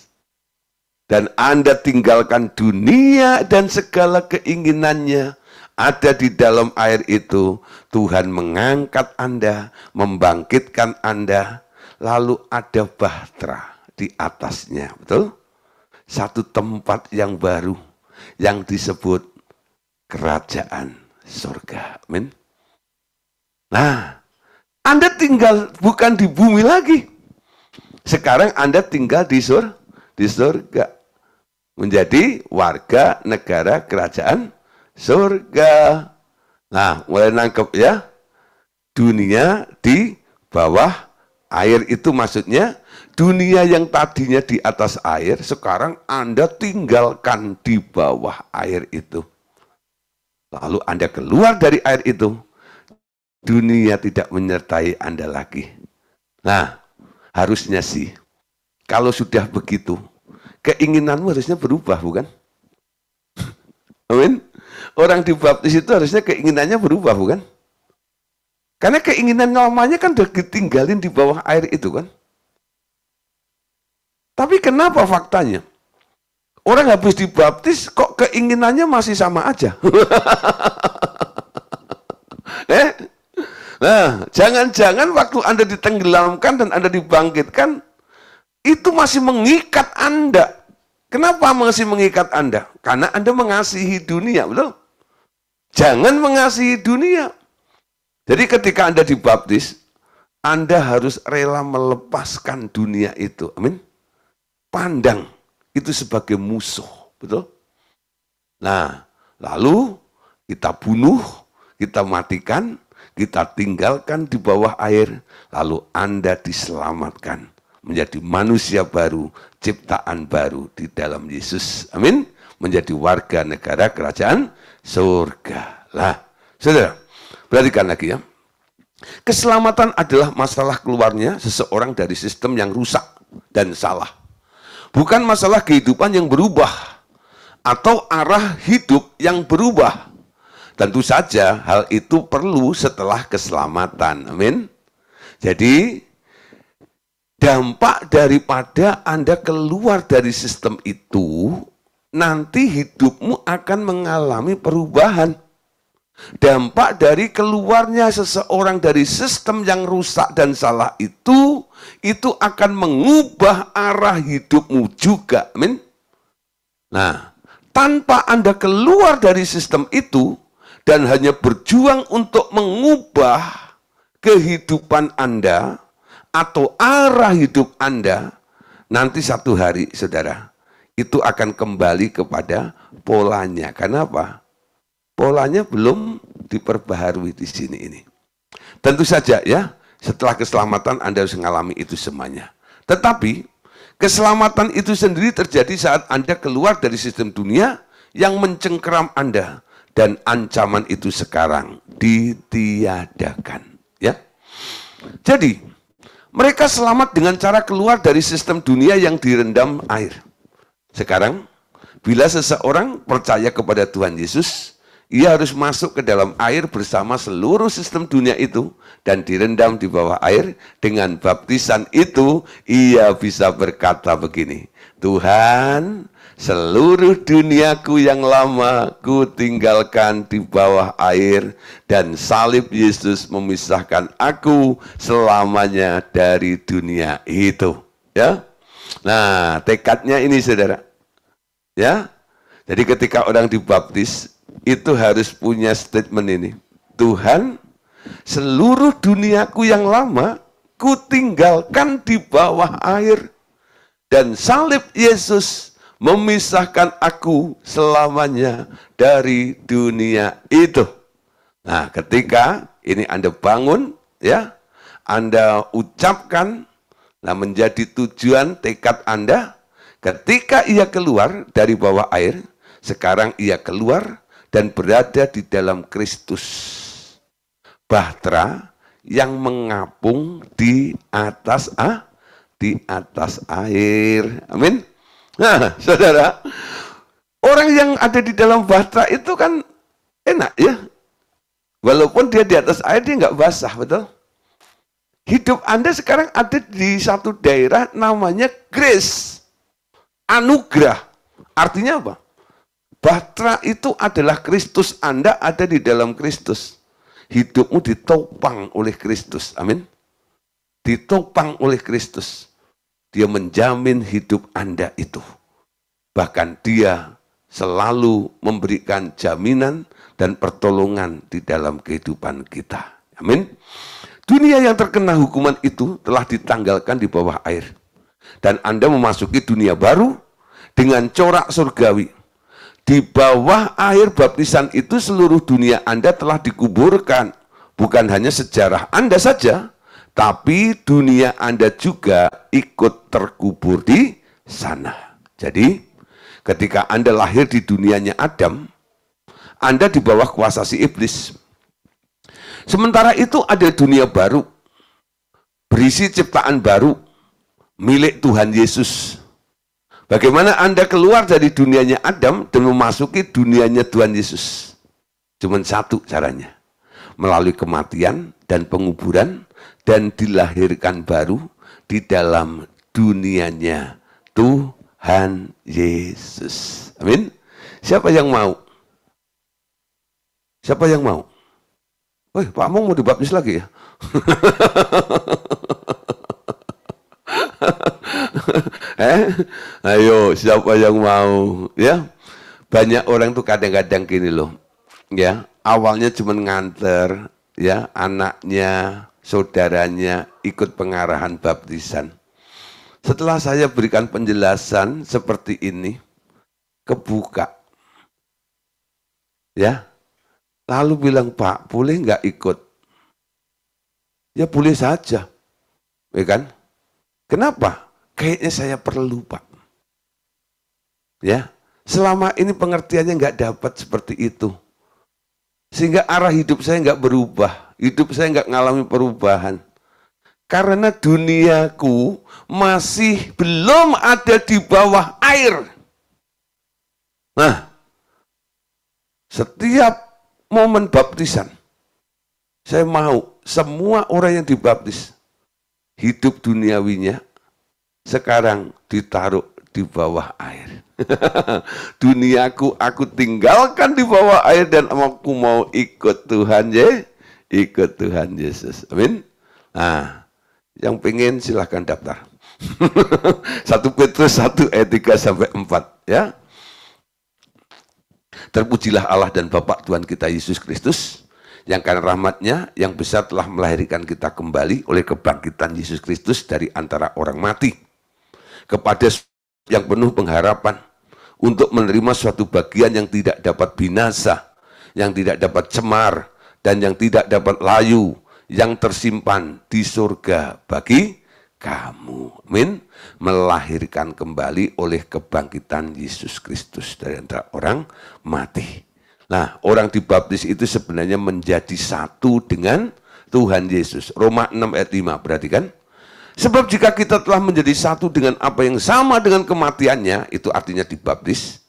dan Anda tinggalkan dunia dan segala keinginannya ada di dalam air itu, Tuhan mengangkat Anda, membangkitkan Anda, lalu ada bahtera di atasnya, betul? Satu tempat yang baru yang disebut kerajaan surga. Amin. Nah, Anda tinggal bukan di bumi lagi. Sekarang Anda tinggal di sur, di surga. Menjadi warga negara kerajaan surga. Nah, mulai nangkep ya. Dunia di bawah air itu maksudnya dunia yang tadinya di atas air, sekarang Anda tinggalkan di bawah air itu. Lalu Anda keluar dari air itu, dunia tidak menyertai Anda lagi. Nah, harusnya sih, kalau sudah begitu, keinginanmu harusnya berubah, bukan? Amin. Orang dibaptis itu harusnya keinginannya berubah, bukan? Karena keinginan normalnya kan udah ditinggalin di bawah air itu kan. Tapi kenapa faktanya? Orang habis dibaptis kok keinginannya masih sama aja. eh? Nah, jangan-jangan waktu Anda ditenggelamkan dan Anda dibangkitkan, itu masih mengikat Anda. Kenapa masih mengikat Anda? Karena Anda mengasihi dunia, betul? Jangan mengasihi dunia. Jadi ketika Anda dibaptis, Anda harus rela melepaskan dunia itu. Amin. Pandang itu sebagai musuh, betul? Nah, lalu kita bunuh, kita matikan, kita tinggalkan di bawah air, lalu Anda diselamatkan menjadi manusia baru, ciptaan baru di dalam Yesus. Amin. Menjadi warga negara kerajaan surga. Lah, saudara, perhatikan lagi ya. Keselamatan adalah masalah keluarnya seseorang dari sistem yang rusak dan salah. Bukan masalah kehidupan yang berubah atau arah hidup yang berubah. Tentu saja hal itu perlu setelah keselamatan. Amin. Jadi dampak daripada Anda keluar dari sistem itu nanti hidupmu akan mengalami perubahan. Dampak dari keluarnya seseorang dari sistem yang rusak dan salah itu, itu akan mengubah arah hidupmu juga. Amin. Nah, tanpa Anda keluar dari sistem itu, dan hanya berjuang untuk mengubah kehidupan Anda atau arah hidup Anda, nanti satu hari, saudara, itu akan kembali kepada polanya. Kenapa? polanya belum diperbaharui di sini ini. Tentu saja ya, setelah keselamatan Anda harus mengalami itu semuanya. Tetapi keselamatan itu sendiri terjadi saat Anda keluar dari sistem dunia yang mencengkeram Anda dan ancaman itu sekarang ditiadakan, ya. Jadi, mereka selamat dengan cara keluar dari sistem dunia yang direndam air. Sekarang, bila seseorang percaya kepada Tuhan Yesus, ia harus masuk ke dalam air bersama seluruh sistem dunia itu dan direndam di bawah air. Dengan baptisan itu, ia bisa berkata begini, Tuhan, seluruh duniaku yang lama ku tinggalkan di bawah air dan salib Yesus memisahkan aku selamanya dari dunia itu. Ya, Nah, tekadnya ini saudara. Ya, jadi ketika orang dibaptis, itu harus punya statement ini. Tuhan, seluruh duniaku yang lama kutinggalkan di bawah air dan salib Yesus memisahkan aku selamanya dari dunia itu. Nah, ketika ini Anda bangun ya, Anda ucapkan nah menjadi tujuan tekad Anda ketika ia keluar dari bawah air, sekarang ia keluar dan berada di dalam Kristus. Bahtera yang mengapung di atas ah, di atas air. Amin. Nah, saudara, orang yang ada di dalam bahtera itu kan enak ya. Walaupun dia di atas air, dia nggak basah, betul? Hidup Anda sekarang ada di satu daerah namanya grace, anugerah. Artinya apa? Batra itu adalah Kristus. Anda ada di dalam Kristus. Hidupmu ditopang oleh Kristus. Amin. Ditopang oleh Kristus. Dia menjamin hidup Anda itu. Bahkan dia selalu memberikan jaminan dan pertolongan di dalam kehidupan kita. Amin. Dunia yang terkena hukuman itu telah ditanggalkan di bawah air. Dan Anda memasuki dunia baru dengan corak surgawi di bawah air baptisan itu seluruh dunia Anda telah dikuburkan. Bukan hanya sejarah Anda saja, tapi dunia Anda juga ikut terkubur di sana. Jadi, ketika Anda lahir di dunianya Adam, Anda di bawah kuasa si iblis. Sementara itu ada dunia baru, berisi ciptaan baru, milik Tuhan Yesus. Bagaimana Anda keluar dari dunianya Adam dan memasuki dunianya Tuhan Yesus? Cuma satu caranya. Melalui kematian dan penguburan dan dilahirkan baru di dalam dunianya Tuhan Yesus. Amin. Siapa yang mau? Siapa yang mau? Wih, Pak Mung mau dibaptis lagi ya? eh? Ayo, siapa yang mau? Ya, banyak orang tuh kadang-kadang gini loh. Ya, awalnya cuma nganter, ya anaknya, saudaranya ikut pengarahan baptisan. Setelah saya berikan penjelasan seperti ini, kebuka. Ya, lalu bilang, Pak, boleh nggak ikut? Ya boleh saja. Ya kan? Kenapa? Kayaknya saya perlu Pak. Ya, selama ini pengertiannya nggak dapat seperti itu. Sehingga arah hidup saya nggak berubah. Hidup saya nggak ngalami perubahan. Karena duniaku masih belum ada di bawah air. Nah, setiap momen baptisan, saya mau semua orang yang dibaptis, hidup duniawinya sekarang ditaruh di bawah air. Duniaku aku tinggalkan di bawah air dan aku mau ikut Tuhan ya, ikut Tuhan Yesus. Amin. Nah, yang pengen silahkan daftar. satu Petrus satu ayat 3 sampai empat ya. Terpujilah Allah dan Bapa Tuhan kita Yesus Kristus yang karena rahmatnya yang besar telah melahirkan kita kembali oleh kebangkitan Yesus Kristus dari antara orang mati kepada yang penuh pengharapan untuk menerima suatu bagian yang tidak dapat binasa, yang tidak dapat cemar, dan yang tidak dapat layu, yang tersimpan di surga bagi kamu. Amin. Melahirkan kembali oleh kebangkitan Yesus Kristus dari antara orang mati. Nah, orang dibaptis itu sebenarnya menjadi satu dengan Tuhan Yesus. Roma 6 ayat 5, perhatikan. Sebab jika kita telah menjadi satu dengan apa yang sama dengan kematiannya, itu artinya dibaptis,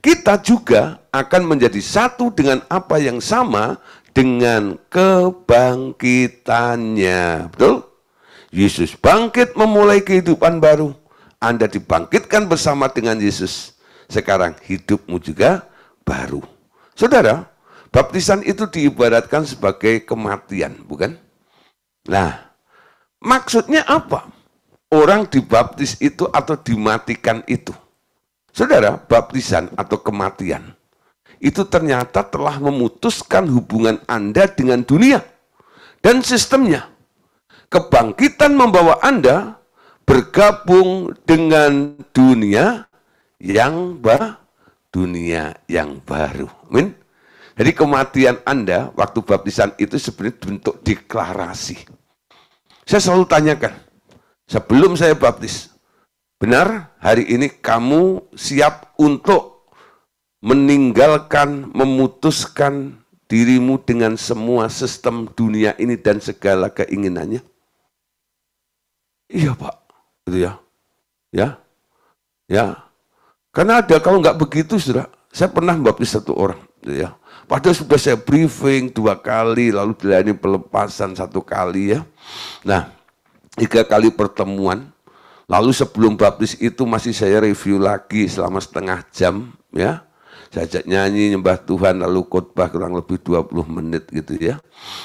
kita juga akan menjadi satu dengan apa yang sama dengan kebangkitannya. Betul? Yesus bangkit memulai kehidupan baru. Anda dibangkitkan bersama dengan Yesus. Sekarang hidupmu juga baru. Saudara, baptisan itu diibaratkan sebagai kematian, bukan? Nah, Maksudnya apa? Orang dibaptis itu atau dimatikan itu. Saudara, baptisan atau kematian itu ternyata telah memutuskan hubungan Anda dengan dunia dan sistemnya. Kebangkitan membawa Anda bergabung dengan dunia yang baru. dunia yang baru. Amin. Jadi kematian Anda waktu baptisan itu sebenarnya bentuk deklarasi. Saya selalu tanyakan, sebelum saya baptis, benar hari ini kamu siap untuk meninggalkan, memutuskan dirimu dengan semua sistem dunia ini dan segala keinginannya? Iya pak, itu ya, ya, ya. Karena ada kalau nggak begitu sudah. Saya pernah baptis satu orang, gitu ya. Padahal sudah saya briefing dua kali, lalu dilayani pelepasan satu kali ya. Nah, tiga kali pertemuan. Lalu sebelum baptis itu masih saya review lagi selama setengah jam ya. Saya ajak nyanyi, nyembah Tuhan, lalu khotbah kurang lebih 20 menit gitu ya.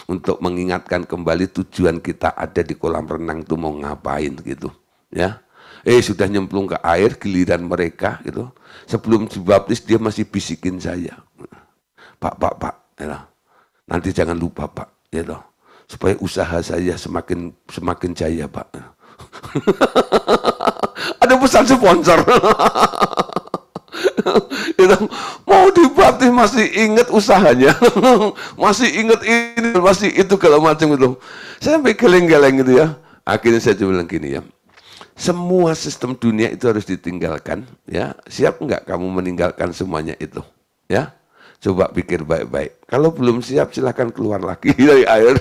Untuk mengingatkan kembali tujuan kita ada di kolam renang itu mau ngapain gitu ya. Eh sudah nyemplung ke air, giliran mereka gitu. Sebelum dibaptis dia masih bisikin saya. Pak, Pak, Pak, ya lah. nanti jangan lupa Pak, ya loh. supaya usaha saya semakin semakin jaya Pak. Ya Ada pesan sponsor. ya mau dibati masih ingat usahanya, masih ingat ini, masih itu kalau macam itu. Saya sampai geleng-geleng gitu ya. Akhirnya saya cuma bilang gini ya, semua sistem dunia itu harus ditinggalkan ya siap nggak kamu meninggalkan semuanya itu ya Coba pikir baik-baik. Kalau belum siap silahkan keluar lagi dari air.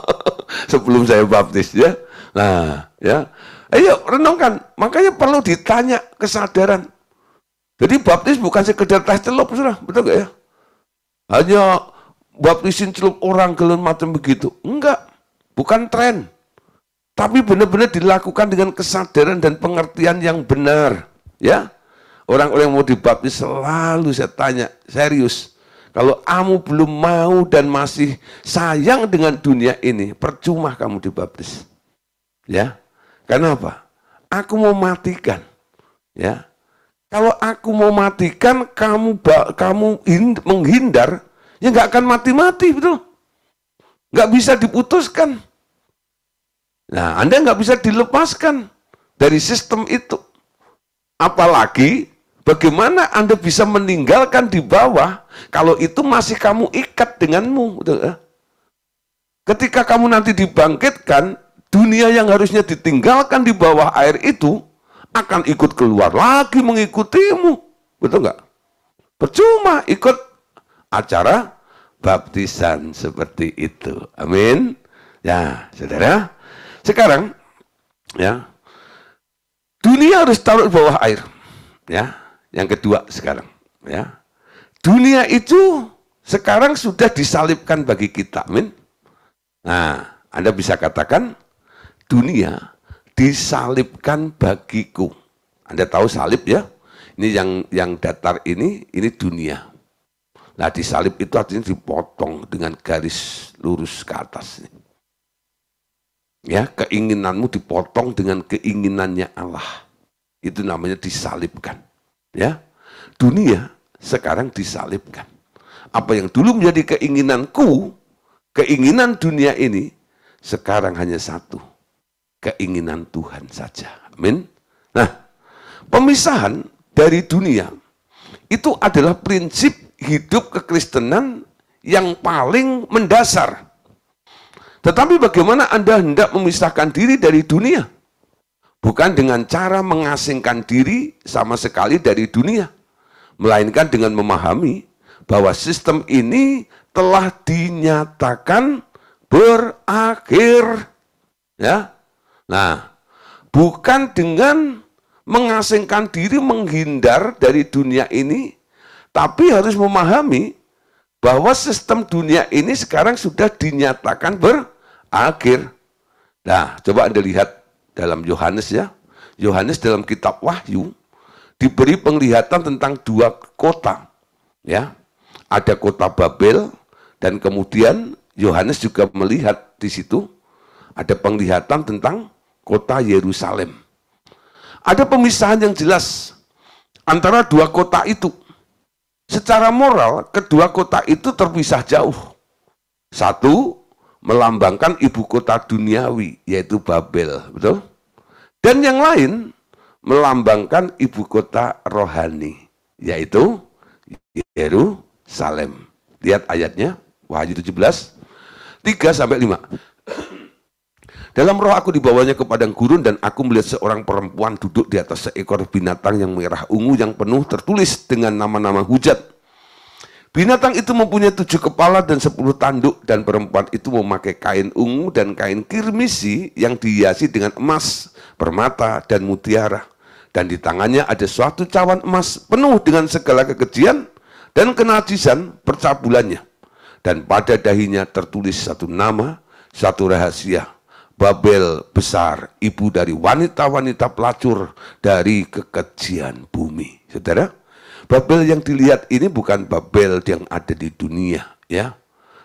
Sebelum saya baptis ya. Nah, ya. Ayo renungkan. Makanya perlu ditanya kesadaran. Jadi baptis bukan sekedar tes celup, sudah betul gak ya? Hanya baptisin celup orang gelon macam begitu. Enggak, bukan tren. Tapi benar-benar dilakukan dengan kesadaran dan pengertian yang benar. Ya, Orang-orang yang mau dibaptis selalu saya tanya, serius. Kalau kamu belum mau dan masih sayang dengan dunia ini, percuma kamu dibaptis. Ya. Karena apa? Aku mau matikan. Ya. Kalau aku mau matikan, kamu kamu menghindar, ya nggak akan mati-mati, betul? Nggak bisa diputuskan. Nah, Anda nggak bisa dilepaskan dari sistem itu. Apalagi Bagaimana Anda bisa meninggalkan di bawah kalau itu masih kamu ikat denganmu? Ketika kamu nanti dibangkitkan, dunia yang harusnya ditinggalkan di bawah air itu akan ikut keluar lagi mengikutimu. Betul nggak? Percuma ikut acara baptisan seperti itu. Amin. Ya, saudara. Sekarang, ya, dunia harus taruh di bawah air. Ya, yang kedua sekarang, ya. Dunia itu sekarang sudah disalibkan bagi kita, min. Nah, Anda bisa katakan dunia disalibkan bagiku. Anda tahu salib ya? Ini yang yang datar ini, ini dunia. Nah, disalib itu artinya dipotong dengan garis lurus ke atas. Ya, keinginanmu dipotong dengan keinginannya Allah. Itu namanya disalibkan. Ya, dunia sekarang disalibkan. Apa yang dulu menjadi keinginanku, keinginan dunia ini, sekarang hanya satu, keinginan Tuhan saja. Amin. Nah, pemisahan dari dunia itu adalah prinsip hidup kekristenan yang paling mendasar. Tetapi bagaimana Anda hendak memisahkan diri dari dunia? Bukan dengan cara mengasingkan diri sama sekali dari dunia. Melainkan dengan memahami bahwa sistem ini telah dinyatakan berakhir. Ya. Nah, bukan dengan mengasingkan diri menghindar dari dunia ini, tapi harus memahami bahwa sistem dunia ini sekarang sudah dinyatakan berakhir. Nah, coba Anda lihat dalam Yohanes ya. Yohanes dalam kitab Wahyu diberi penglihatan tentang dua kota. Ya. Ada kota Babel dan kemudian Yohanes juga melihat di situ ada penglihatan tentang kota Yerusalem. Ada pemisahan yang jelas antara dua kota itu. Secara moral, kedua kota itu terpisah jauh. Satu melambangkan ibu kota duniawi, yaitu Babel, betul? Dan yang lain melambangkan ibu kota rohani, yaitu Yerusalem. Lihat ayatnya, Wahyu 17, 3 sampai 5. Dalam roh aku dibawanya ke padang gurun dan aku melihat seorang perempuan duduk di atas seekor binatang yang merah ungu yang penuh tertulis dengan nama-nama hujat Binatang itu mempunyai tujuh kepala dan sepuluh tanduk dan perempuan itu memakai kain ungu dan kain kirmisi yang dihiasi dengan emas, permata, dan mutiara. Dan di tangannya ada suatu cawan emas penuh dengan segala kekejian dan kenajisan percabulannya. Dan pada dahinya tertulis satu nama, satu rahasia. Babel besar, ibu dari wanita-wanita pelacur dari kekejian bumi. Saudara, Babel yang dilihat ini bukan Babel yang ada di dunia, ya.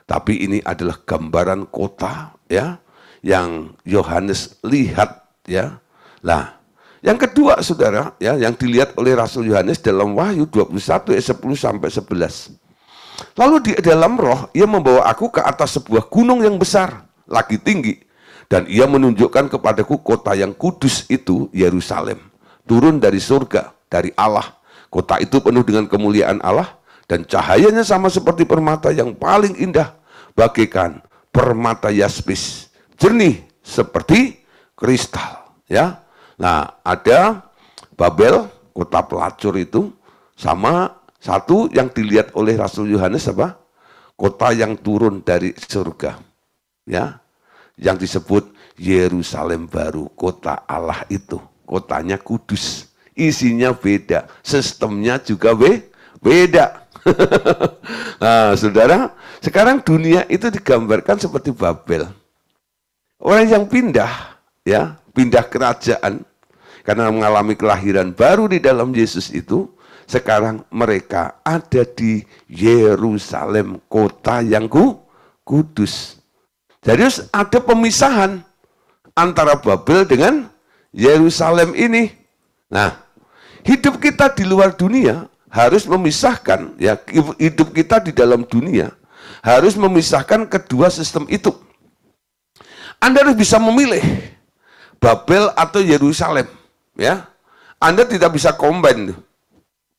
Tapi ini adalah gambaran kota, ya, yang Yohanes lihat, ya. Lah, yang kedua, saudara, ya, yang dilihat oleh Rasul Yohanes dalam Wahyu 21 ayat 10 sampai 11. Lalu di dalam roh, ia membawa aku ke atas sebuah gunung yang besar, lagi tinggi. Dan ia menunjukkan kepadaku kota yang kudus itu, Yerusalem. Turun dari surga, dari Allah, Kota itu penuh dengan kemuliaan Allah dan cahayanya sama seperti permata yang paling indah bagaikan permata yaspis jernih seperti kristal ya. Nah, ada Babel, kota pelacur itu sama satu yang dilihat oleh Rasul Yohanes apa? Kota yang turun dari surga. Ya. Yang disebut Yerusalem baru, kota Allah itu, kotanya kudus isinya beda, sistemnya juga be beda. nah, saudara, sekarang dunia itu digambarkan seperti Babel. Orang yang pindah, ya, pindah kerajaan karena mengalami kelahiran baru di dalam Yesus itu, sekarang mereka ada di Yerusalem, kota yang ku, kudus. Jadi ada pemisahan antara Babel dengan Yerusalem ini. Nah, hidup kita di luar dunia harus memisahkan ya hidup kita di dalam dunia harus memisahkan kedua sistem itu. Anda harus bisa memilih Babel atau Yerusalem, ya. Anda tidak bisa combine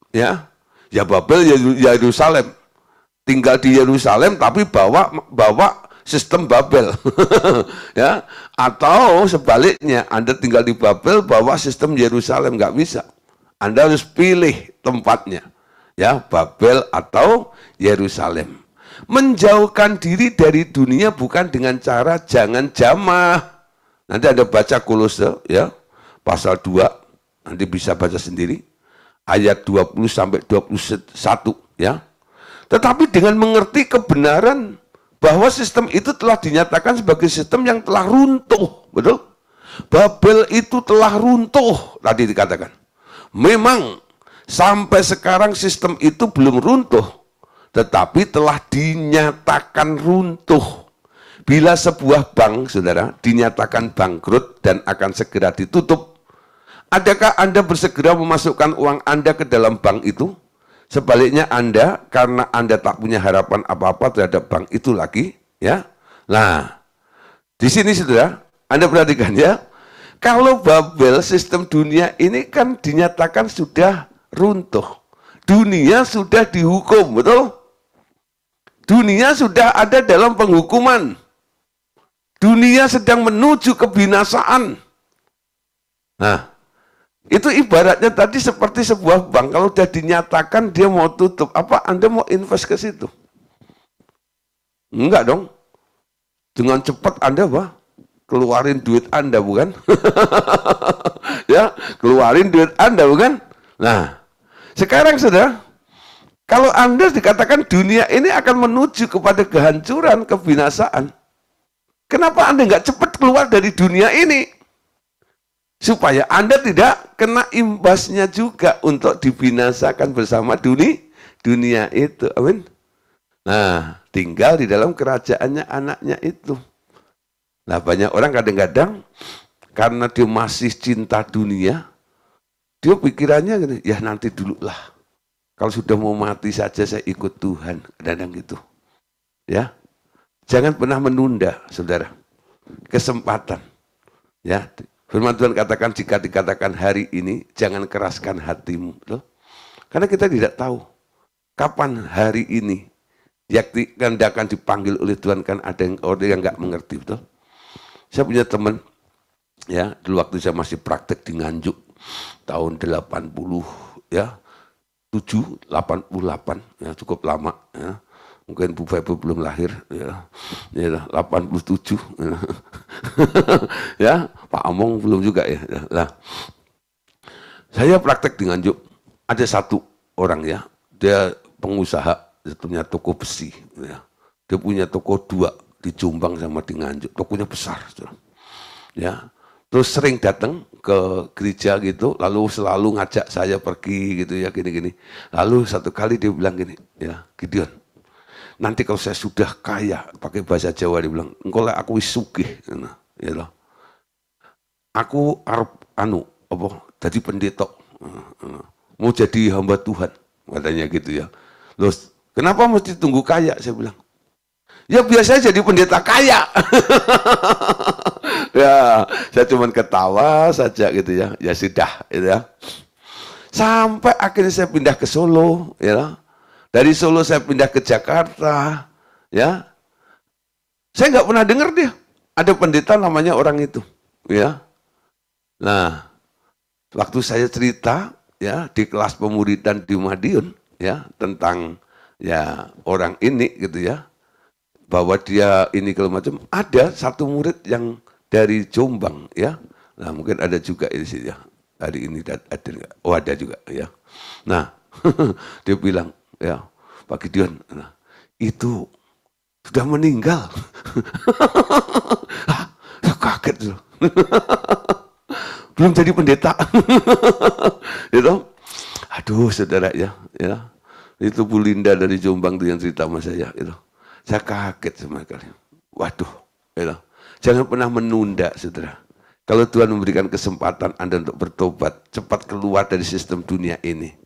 Ya. Ya Babel ya Yerusalem. Tinggal di Yerusalem tapi bawa bawa sistem Babel. ya. Atau sebaliknya, Anda tinggal di Babel bawa sistem Yerusalem nggak bisa. Anda harus pilih tempatnya, ya Babel atau Yerusalem. Menjauhkan diri dari dunia bukan dengan cara jangan jamah. Nanti Anda baca Kolose ya, pasal 2, nanti bisa baca sendiri ayat 20 sampai 21 ya. Tetapi dengan mengerti kebenaran bahwa sistem itu telah dinyatakan sebagai sistem yang telah runtuh, betul? Babel itu telah runtuh tadi dikatakan. Memang sampai sekarang sistem itu belum runtuh, tetapi telah dinyatakan runtuh. Bila sebuah bank, saudara, dinyatakan bangkrut dan akan segera ditutup, adakah Anda bersegera memasukkan uang Anda ke dalam bank itu? Sebaliknya Anda, karena Anda tak punya harapan apa-apa terhadap bank itu lagi, ya. Nah, di sini saudara, Anda perhatikan ya, kalau Babel sistem dunia ini kan dinyatakan sudah runtuh. Dunia sudah dihukum, betul? Dunia sudah ada dalam penghukuman. Dunia sedang menuju kebinasaan. Nah, itu ibaratnya tadi seperti sebuah bank. Kalau sudah dinyatakan dia mau tutup, apa Anda mau invest ke situ? Enggak dong. Dengan cepat Anda wah keluarin duit Anda bukan? ya, keluarin duit Anda bukan? Nah, sekarang sudah kalau Anda dikatakan dunia ini akan menuju kepada kehancuran, kebinasaan. Kenapa Anda nggak cepat keluar dari dunia ini? Supaya Anda tidak kena imbasnya juga untuk dibinasakan bersama dunia, dunia itu. Amin. Nah, tinggal di dalam kerajaannya anaknya itu. Nah banyak orang kadang-kadang karena dia masih cinta dunia, dia pikirannya gini, ya nanti dulu lah. Kalau sudah mau mati saja saya ikut Tuhan, kadang gitu. Ya, jangan pernah menunda, saudara. Kesempatan. Ya, Firman Tuhan katakan jika dikatakan hari ini, jangan keraskan hatimu. Loh? Karena kita tidak tahu kapan hari ini yang akan dipanggil oleh Tuhan kan ada yang orang yang nggak mengerti betul saya punya teman, ya, dulu waktu saya masih praktek di Nganjuk, tahun 80, ya, 7, 88, ya, cukup lama, ya. Mungkin Bu Febo belum lahir, ya, ya 87, ya. ya, Pak Among belum juga ya. Nah, saya praktek di Nganjuk, ada satu orang ya, dia pengusaha, tentunya toko besi, ya. dia punya toko dua, di Jombang sama di Nganjuk. Tokonya besar. Ya. Terus sering datang ke gereja gitu, lalu selalu ngajak saya pergi gitu ya gini-gini. Lalu satu kali dia bilang gini, ya Gideon, nanti kalau saya sudah kaya, pakai bahasa Jawa dia bilang, engkau lah aku isukih. Nah, ya loh. Aku arep anu, apa, jadi pendeta. Mau jadi hamba Tuhan, katanya gitu ya. Terus, kenapa mesti tunggu kaya? Saya bilang, Ya biasa jadi pendeta kaya. ya, saya cuma ketawa saja gitu ya. Ya sudah, gitu ya. Sampai akhirnya saya pindah ke Solo, ya. Dari Solo saya pindah ke Jakarta, ya. Saya nggak pernah dengar dia. Ada pendeta namanya orang itu, ya. Nah, waktu saya cerita ya di kelas pemuridan di Madiun ya tentang ya orang ini gitu ya bahwa dia ini kalau macam ada satu murid yang dari Jombang ya nah mungkin ada juga ya. ini sih ya hari ini ada nggak oh ada juga ya nah dia bilang ya Pak Gideon nah, itu sudah meninggal ah, kaget loh belum jadi pendeta gitu aduh saudara ya ya itu Bu Linda dari Jombang itu yang cerita sama saya gitu saya kaget sama kalian. Waduh, ya, jangan pernah menunda, saudara. Kalau Tuhan memberikan kesempatan Anda untuk bertobat, cepat keluar dari sistem dunia ini.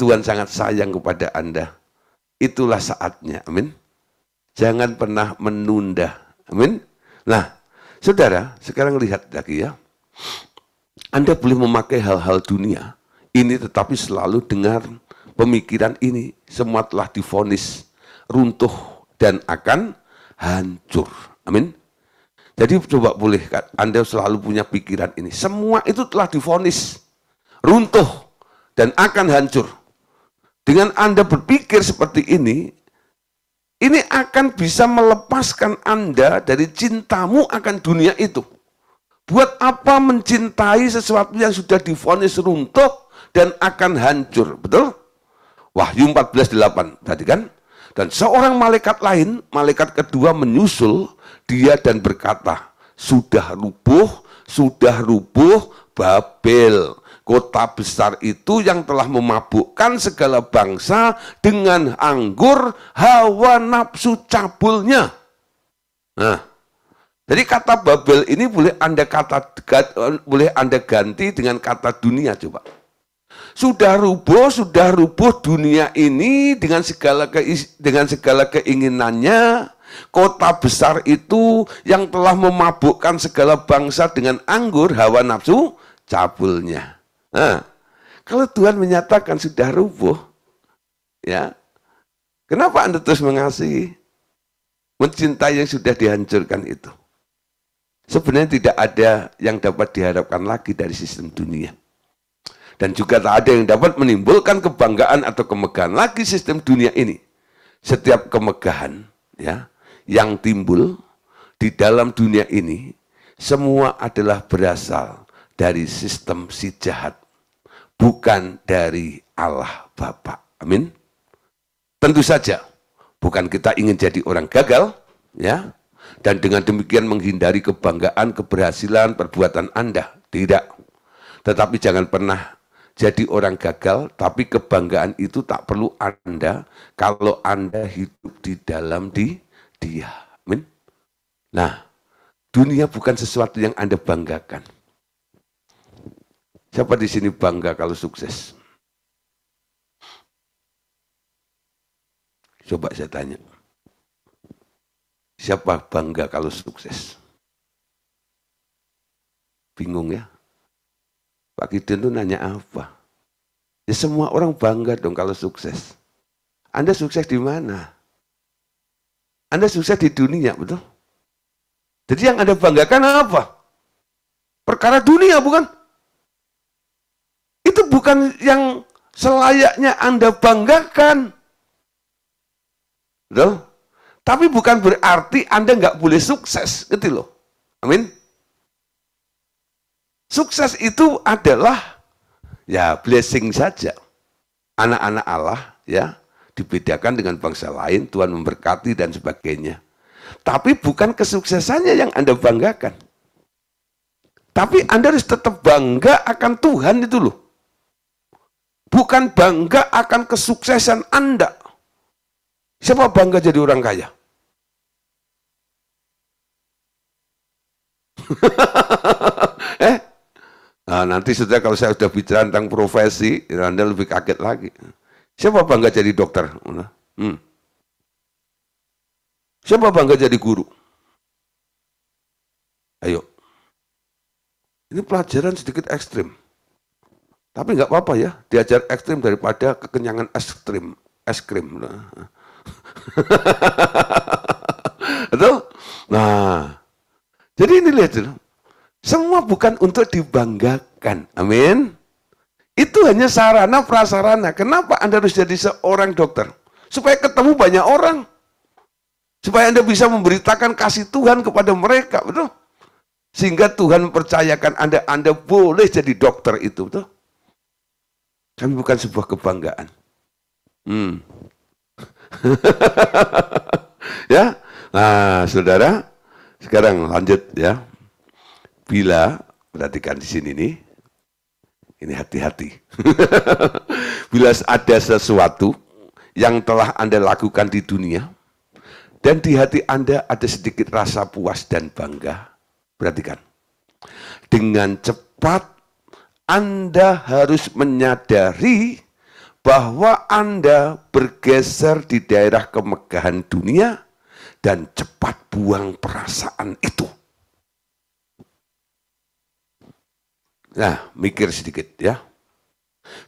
Tuhan sangat sayang kepada Anda. Itulah saatnya, amin. Jangan pernah menunda, amin. Nah, saudara, sekarang lihat lagi ya. Anda boleh memakai hal-hal dunia ini tetapi selalu dengar pemikiran ini. Semua telah difonis runtuh dan akan hancur. Amin. Jadi coba boleh Anda selalu punya pikiran ini. Semua itu telah difonis, runtuh, dan akan hancur. Dengan Anda berpikir seperti ini, ini akan bisa melepaskan Anda dari cintamu akan dunia itu. Buat apa mencintai sesuatu yang sudah difonis runtuh dan akan hancur? Betul? Wahyu 14.8 tadi kan? Dan seorang malaikat lain, malaikat kedua menyusul dia dan berkata, sudah rubuh, sudah rubuh Babel. Kota besar itu yang telah memabukkan segala bangsa dengan anggur hawa nafsu cabulnya. Nah, jadi kata Babel ini boleh Anda kata boleh Anda ganti dengan kata dunia coba. Sudah rubuh, sudah rubuh dunia ini dengan segala ke, dengan segala keinginannya. Kota besar itu yang telah memabukkan segala bangsa dengan anggur hawa nafsu cabulnya. Nah, kalau Tuhan menyatakan sudah rubuh, ya kenapa Anda terus mengasihi? Mencintai yang sudah dihancurkan itu. Sebenarnya tidak ada yang dapat diharapkan lagi dari sistem dunia. Dan juga tak ada yang dapat menimbulkan kebanggaan atau kemegahan lagi sistem dunia ini. Setiap kemegahan ya yang timbul di dalam dunia ini semua adalah berasal dari sistem si jahat, bukan dari Allah Bapa. Amin. Tentu saja bukan kita ingin jadi orang gagal, ya. Dan dengan demikian menghindari kebanggaan, keberhasilan perbuatan Anda. Tidak. Tetapi jangan pernah jadi orang gagal, tapi kebanggaan itu tak perlu Anda kalau Anda hidup di dalam di dia. Amin. Nah, dunia bukan sesuatu yang Anda banggakan. Siapa di sini bangga kalau sukses? Coba saya tanya. Siapa bangga kalau sukses? Bingung ya? Pak Kidin tuh nanya apa? Ya semua orang bangga dong kalau sukses. Anda sukses di mana? Anda sukses di dunia, betul? Jadi yang Anda banggakan apa? Perkara dunia bukan? Itu bukan yang selayaknya Anda banggakan. Betul? Tapi bukan berarti Anda nggak boleh sukses. Gitu loh. Amin. Sukses itu adalah ya blessing saja. Anak-anak Allah ya dibedakan dengan bangsa lain, Tuhan memberkati dan sebagainya. Tapi bukan kesuksesannya yang Anda banggakan. Tapi Anda harus tetap bangga akan Tuhan itu loh. Bukan bangga akan kesuksesan Anda. Siapa bangga jadi orang kaya? Nah, nanti sudah kalau saya sudah bicara tentang profesi, Anda lebih kaget lagi. Siapa bangga jadi dokter? Nah, hmm. Siapa bangga jadi guru? Ayo. Ini pelajaran sedikit ekstrim. Tapi nggak apa-apa ya, diajar ekstrim daripada kekenyangan es krim. Es krim. Nah. Nah. Jadi ini lihat dulu semua bukan untuk dibanggakan. Amin. Itu hanya sarana prasarana. Kenapa Anda harus jadi seorang dokter? Supaya ketemu banyak orang. Supaya Anda bisa memberitakan kasih Tuhan kepada mereka, betul? Sehingga Tuhan mempercayakan Anda, Anda boleh jadi dokter itu, betul? Kami bukan sebuah kebanggaan. Hmm. ya, nah saudara, sekarang lanjut ya. Bila, perhatikan di sini nih, ini hati-hati. Bila ada sesuatu yang telah Anda lakukan di dunia, dan di hati Anda ada sedikit rasa puas dan bangga, perhatikan. Dengan cepat Anda harus menyadari bahwa Anda bergeser di daerah kemegahan dunia dan cepat buang perasaan itu. Nah, mikir sedikit ya.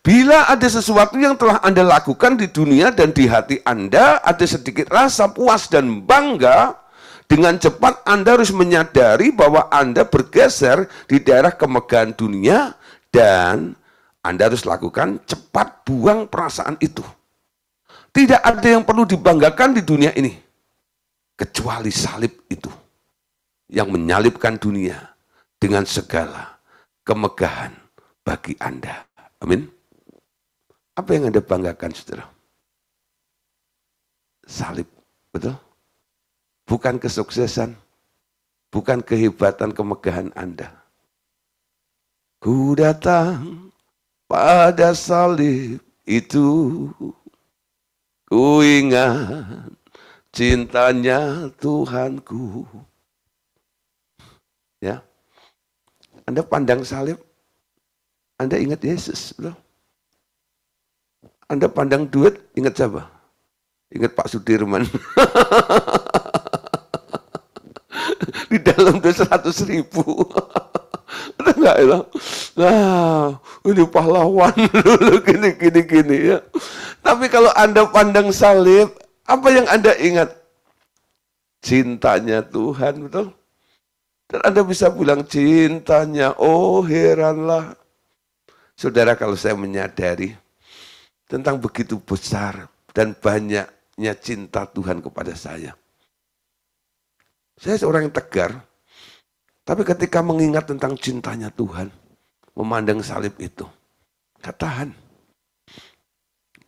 Bila ada sesuatu yang telah Anda lakukan di dunia dan di hati Anda, ada sedikit rasa puas dan bangga, dengan cepat Anda harus menyadari bahwa Anda bergeser di daerah kemegahan dunia dan Anda harus lakukan cepat buang perasaan itu. Tidak ada yang perlu dibanggakan di dunia ini, kecuali salib itu yang menyalibkan dunia dengan segala kemegahan bagi Anda. Amin. Apa yang Anda banggakan, saudara? Salib, betul? Bukan kesuksesan, bukan kehebatan kemegahan Anda. Ku datang pada salib itu, ku ingat cintanya Tuhanku. Ya, anda pandang salib, Anda ingat Yesus, loh. Anda pandang duit, ingat siapa? Ingat Pak Sudirman. Di dalam duit seratus ribu. enggak ya? Nah, ini pahlawan dulu gini gini gini ya. Tapi kalau Anda pandang salib, apa yang Anda ingat? Cintanya Tuhan, betul? Dan Anda bisa bilang cintanya, oh heranlah. Saudara kalau saya menyadari tentang begitu besar dan banyaknya cinta Tuhan kepada saya. Saya seorang yang tegar, tapi ketika mengingat tentang cintanya Tuhan, memandang salib itu, katakan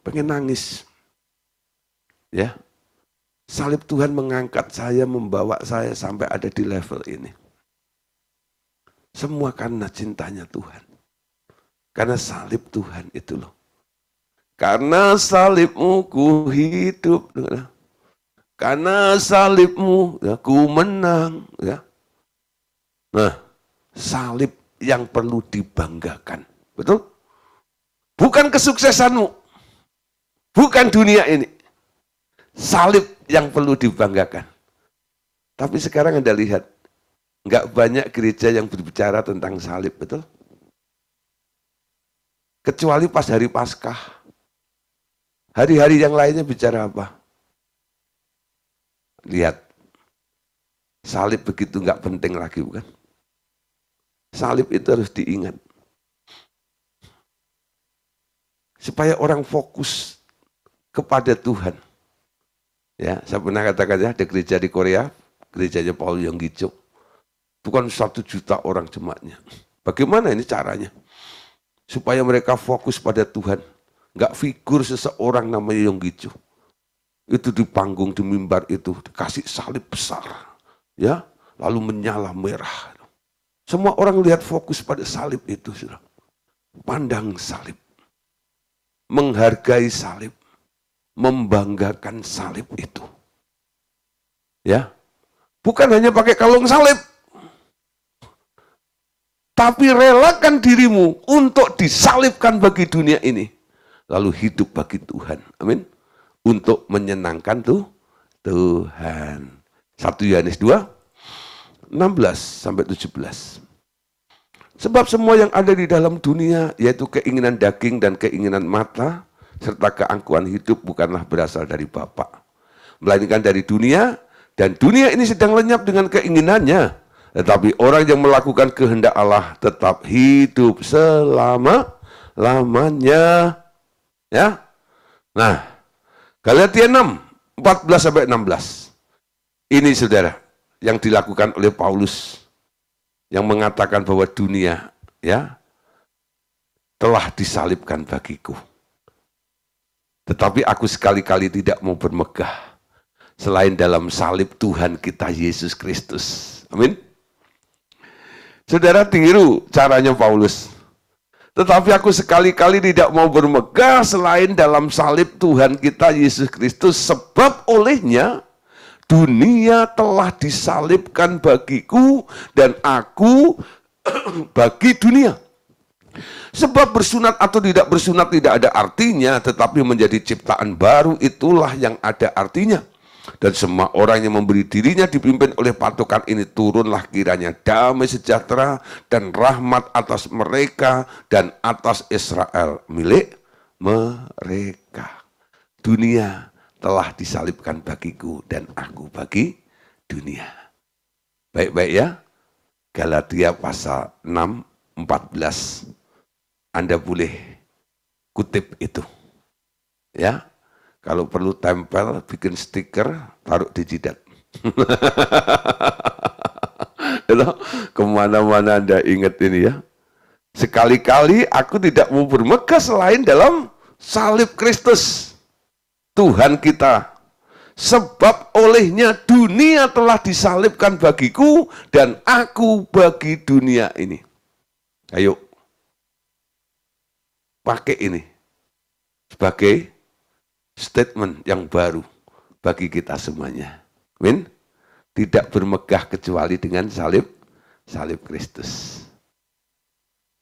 Pengen nangis. Ya, salib Tuhan mengangkat saya, membawa saya sampai ada di level ini. Semua karena cintanya Tuhan. Karena salib Tuhan itu loh. Karena salibmu ku hidup. Ya. Karena salibmu ya, ku menang. Ya. Nah, salib yang perlu dibanggakan. Betul? Bukan kesuksesanmu. Bukan dunia ini. Salib yang perlu dibanggakan. Tapi sekarang Anda lihat, Enggak banyak gereja yang berbicara tentang salib, betul? Kecuali pas hari Paskah. Hari-hari yang lainnya bicara apa? Lihat, salib begitu enggak penting lagi, bukan? Salib itu harus diingat. Supaya orang fokus kepada Tuhan. Ya, saya pernah katakan ya, ada gereja di Korea, gerejanya Paul yang Chok bukan satu juta orang jemaatnya. Bagaimana ini caranya? Supaya mereka fokus pada Tuhan. Nggak figur seseorang namanya Yonggijo. Itu di panggung, di mimbar itu, dikasih salib besar. ya Lalu menyala merah. Semua orang lihat fokus pada salib itu. Sudah. Pandang salib. Menghargai salib. Membanggakan salib itu. Ya, Bukan hanya pakai kalung salib, tapi relakan dirimu untuk disalibkan bagi dunia ini. Lalu hidup bagi Tuhan. Amin. Untuk menyenangkan tuh Tuhan. 1 Yohanes 2, 16 sampai 17. Sebab semua yang ada di dalam dunia, yaitu keinginan daging dan keinginan mata, serta keangkuhan hidup bukanlah berasal dari Bapa, melainkan dari dunia, dan dunia ini sedang lenyap dengan keinginannya. Tetapi orang yang melakukan kehendak Allah tetap hidup selama lamanya. Ya. Nah, Galatia 6 14 sampai 16. Ini Saudara yang dilakukan oleh Paulus yang mengatakan bahwa dunia ya telah disalibkan bagiku. Tetapi aku sekali-kali tidak mau bermegah selain dalam salib Tuhan kita Yesus Kristus. Amin. Saudara tiru caranya Paulus. Tetapi aku sekali-kali tidak mau bermegah selain dalam salib Tuhan kita Yesus Kristus sebab olehnya dunia telah disalibkan bagiku dan aku bagi dunia. Sebab bersunat atau tidak bersunat tidak ada artinya, tetapi menjadi ciptaan baru itulah yang ada artinya. Dan semua orang yang memberi dirinya dipimpin oleh patokan ini turunlah kiranya damai sejahtera dan rahmat atas mereka dan atas Israel milik mereka. Dunia telah disalibkan bagiku dan aku bagi dunia. Baik-baik ya. Galatia pasal 6 14. Anda boleh kutip itu. Ya, kalau perlu tempel, bikin stiker, taruh di jidat. Kemana-mana Anda ingat ini ya. Sekali-kali aku tidak mau bermegah selain dalam salib Kristus. Tuhan kita. Sebab olehnya dunia telah disalibkan bagiku dan aku bagi dunia ini. Ayo, pakai ini sebagai statement yang baru bagi kita semuanya. Win, tidak bermegah kecuali dengan salib salib Kristus.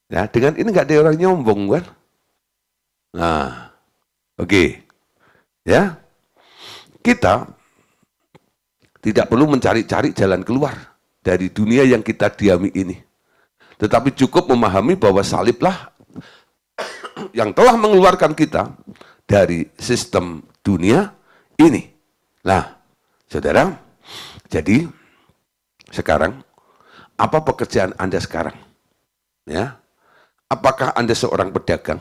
Ya, dengan ini nggak ada orang nyombong kan? Nah, oke. Okay. Ya. Kita tidak perlu mencari-cari jalan keluar dari dunia yang kita diami ini. Tetapi cukup memahami bahwa saliblah yang telah mengeluarkan kita dari sistem dunia ini. Nah, saudara, jadi sekarang apa pekerjaan Anda sekarang? Ya. Apakah Anda seorang pedagang?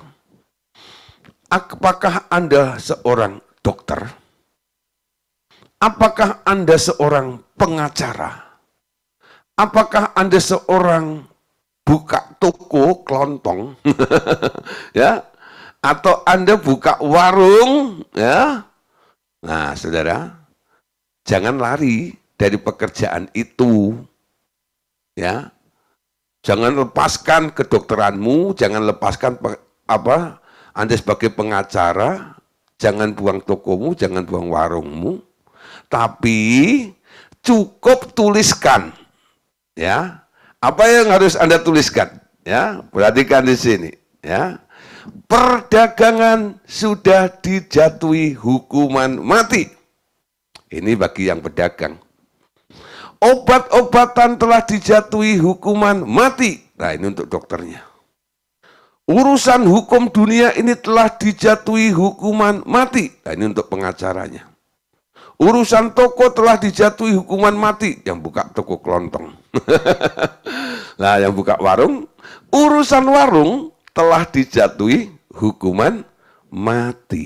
Apakah Anda seorang dokter? Apakah Anda seorang pengacara? Apakah Anda seorang buka toko kelontong? ya, atau Anda buka warung, ya. Nah, Saudara, jangan lari dari pekerjaan itu. Ya. Jangan lepaskan kedokteranmu, jangan lepaskan apa Anda sebagai pengacara, jangan buang tokomu, jangan buang warungmu. Tapi cukup tuliskan ya. Apa yang harus Anda tuliskan? Ya, perhatikan di sini, ya perdagangan sudah dijatuhi hukuman mati. Ini bagi yang pedagang. Obat-obatan telah dijatuhi hukuman mati. Nah ini untuk dokternya. Urusan hukum dunia ini telah dijatuhi hukuman mati. Nah ini untuk pengacaranya. Urusan toko telah dijatuhi hukuman mati. Yang buka toko kelontong. nah yang buka warung. Urusan warung telah dijatuhi hukuman mati.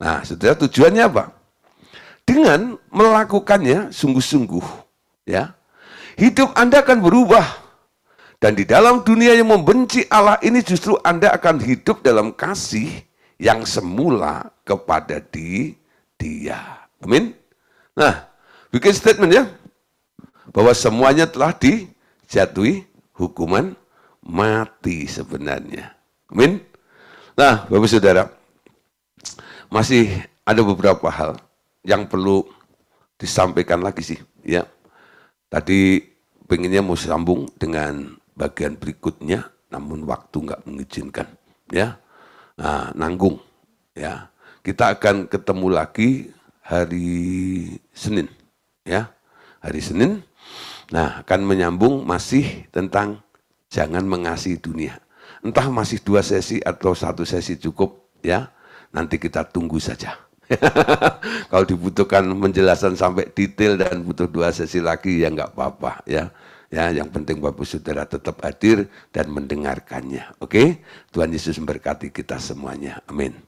Nah, setelah tujuannya apa? Dengan melakukannya sungguh-sungguh, ya. Hidup Anda akan berubah. Dan di dalam dunia yang membenci Allah ini justru Anda akan hidup dalam kasih yang semula kepada di dia. Amin. Nah, bikin statement ya. Bahwa semuanya telah dijatuhi hukuman mati sebenarnya. Amin. Nah, Bapak Saudara, masih ada beberapa hal yang perlu disampaikan lagi sih, ya. Tadi pengennya mau sambung dengan bagian berikutnya, namun waktu nggak mengizinkan, ya. Nah, nanggung, ya. Kita akan ketemu lagi hari Senin, ya. Hari Senin, nah akan menyambung masih tentang jangan mengasihi dunia entah masih dua sesi atau satu sesi cukup ya. Nanti kita tunggu saja. Kalau dibutuhkan penjelasan sampai detail dan butuh dua sesi lagi ya nggak apa-apa ya. Ya, yang penting Bapak Saudara tetap hadir dan mendengarkannya. Oke? Tuhan Yesus memberkati kita semuanya. Amin.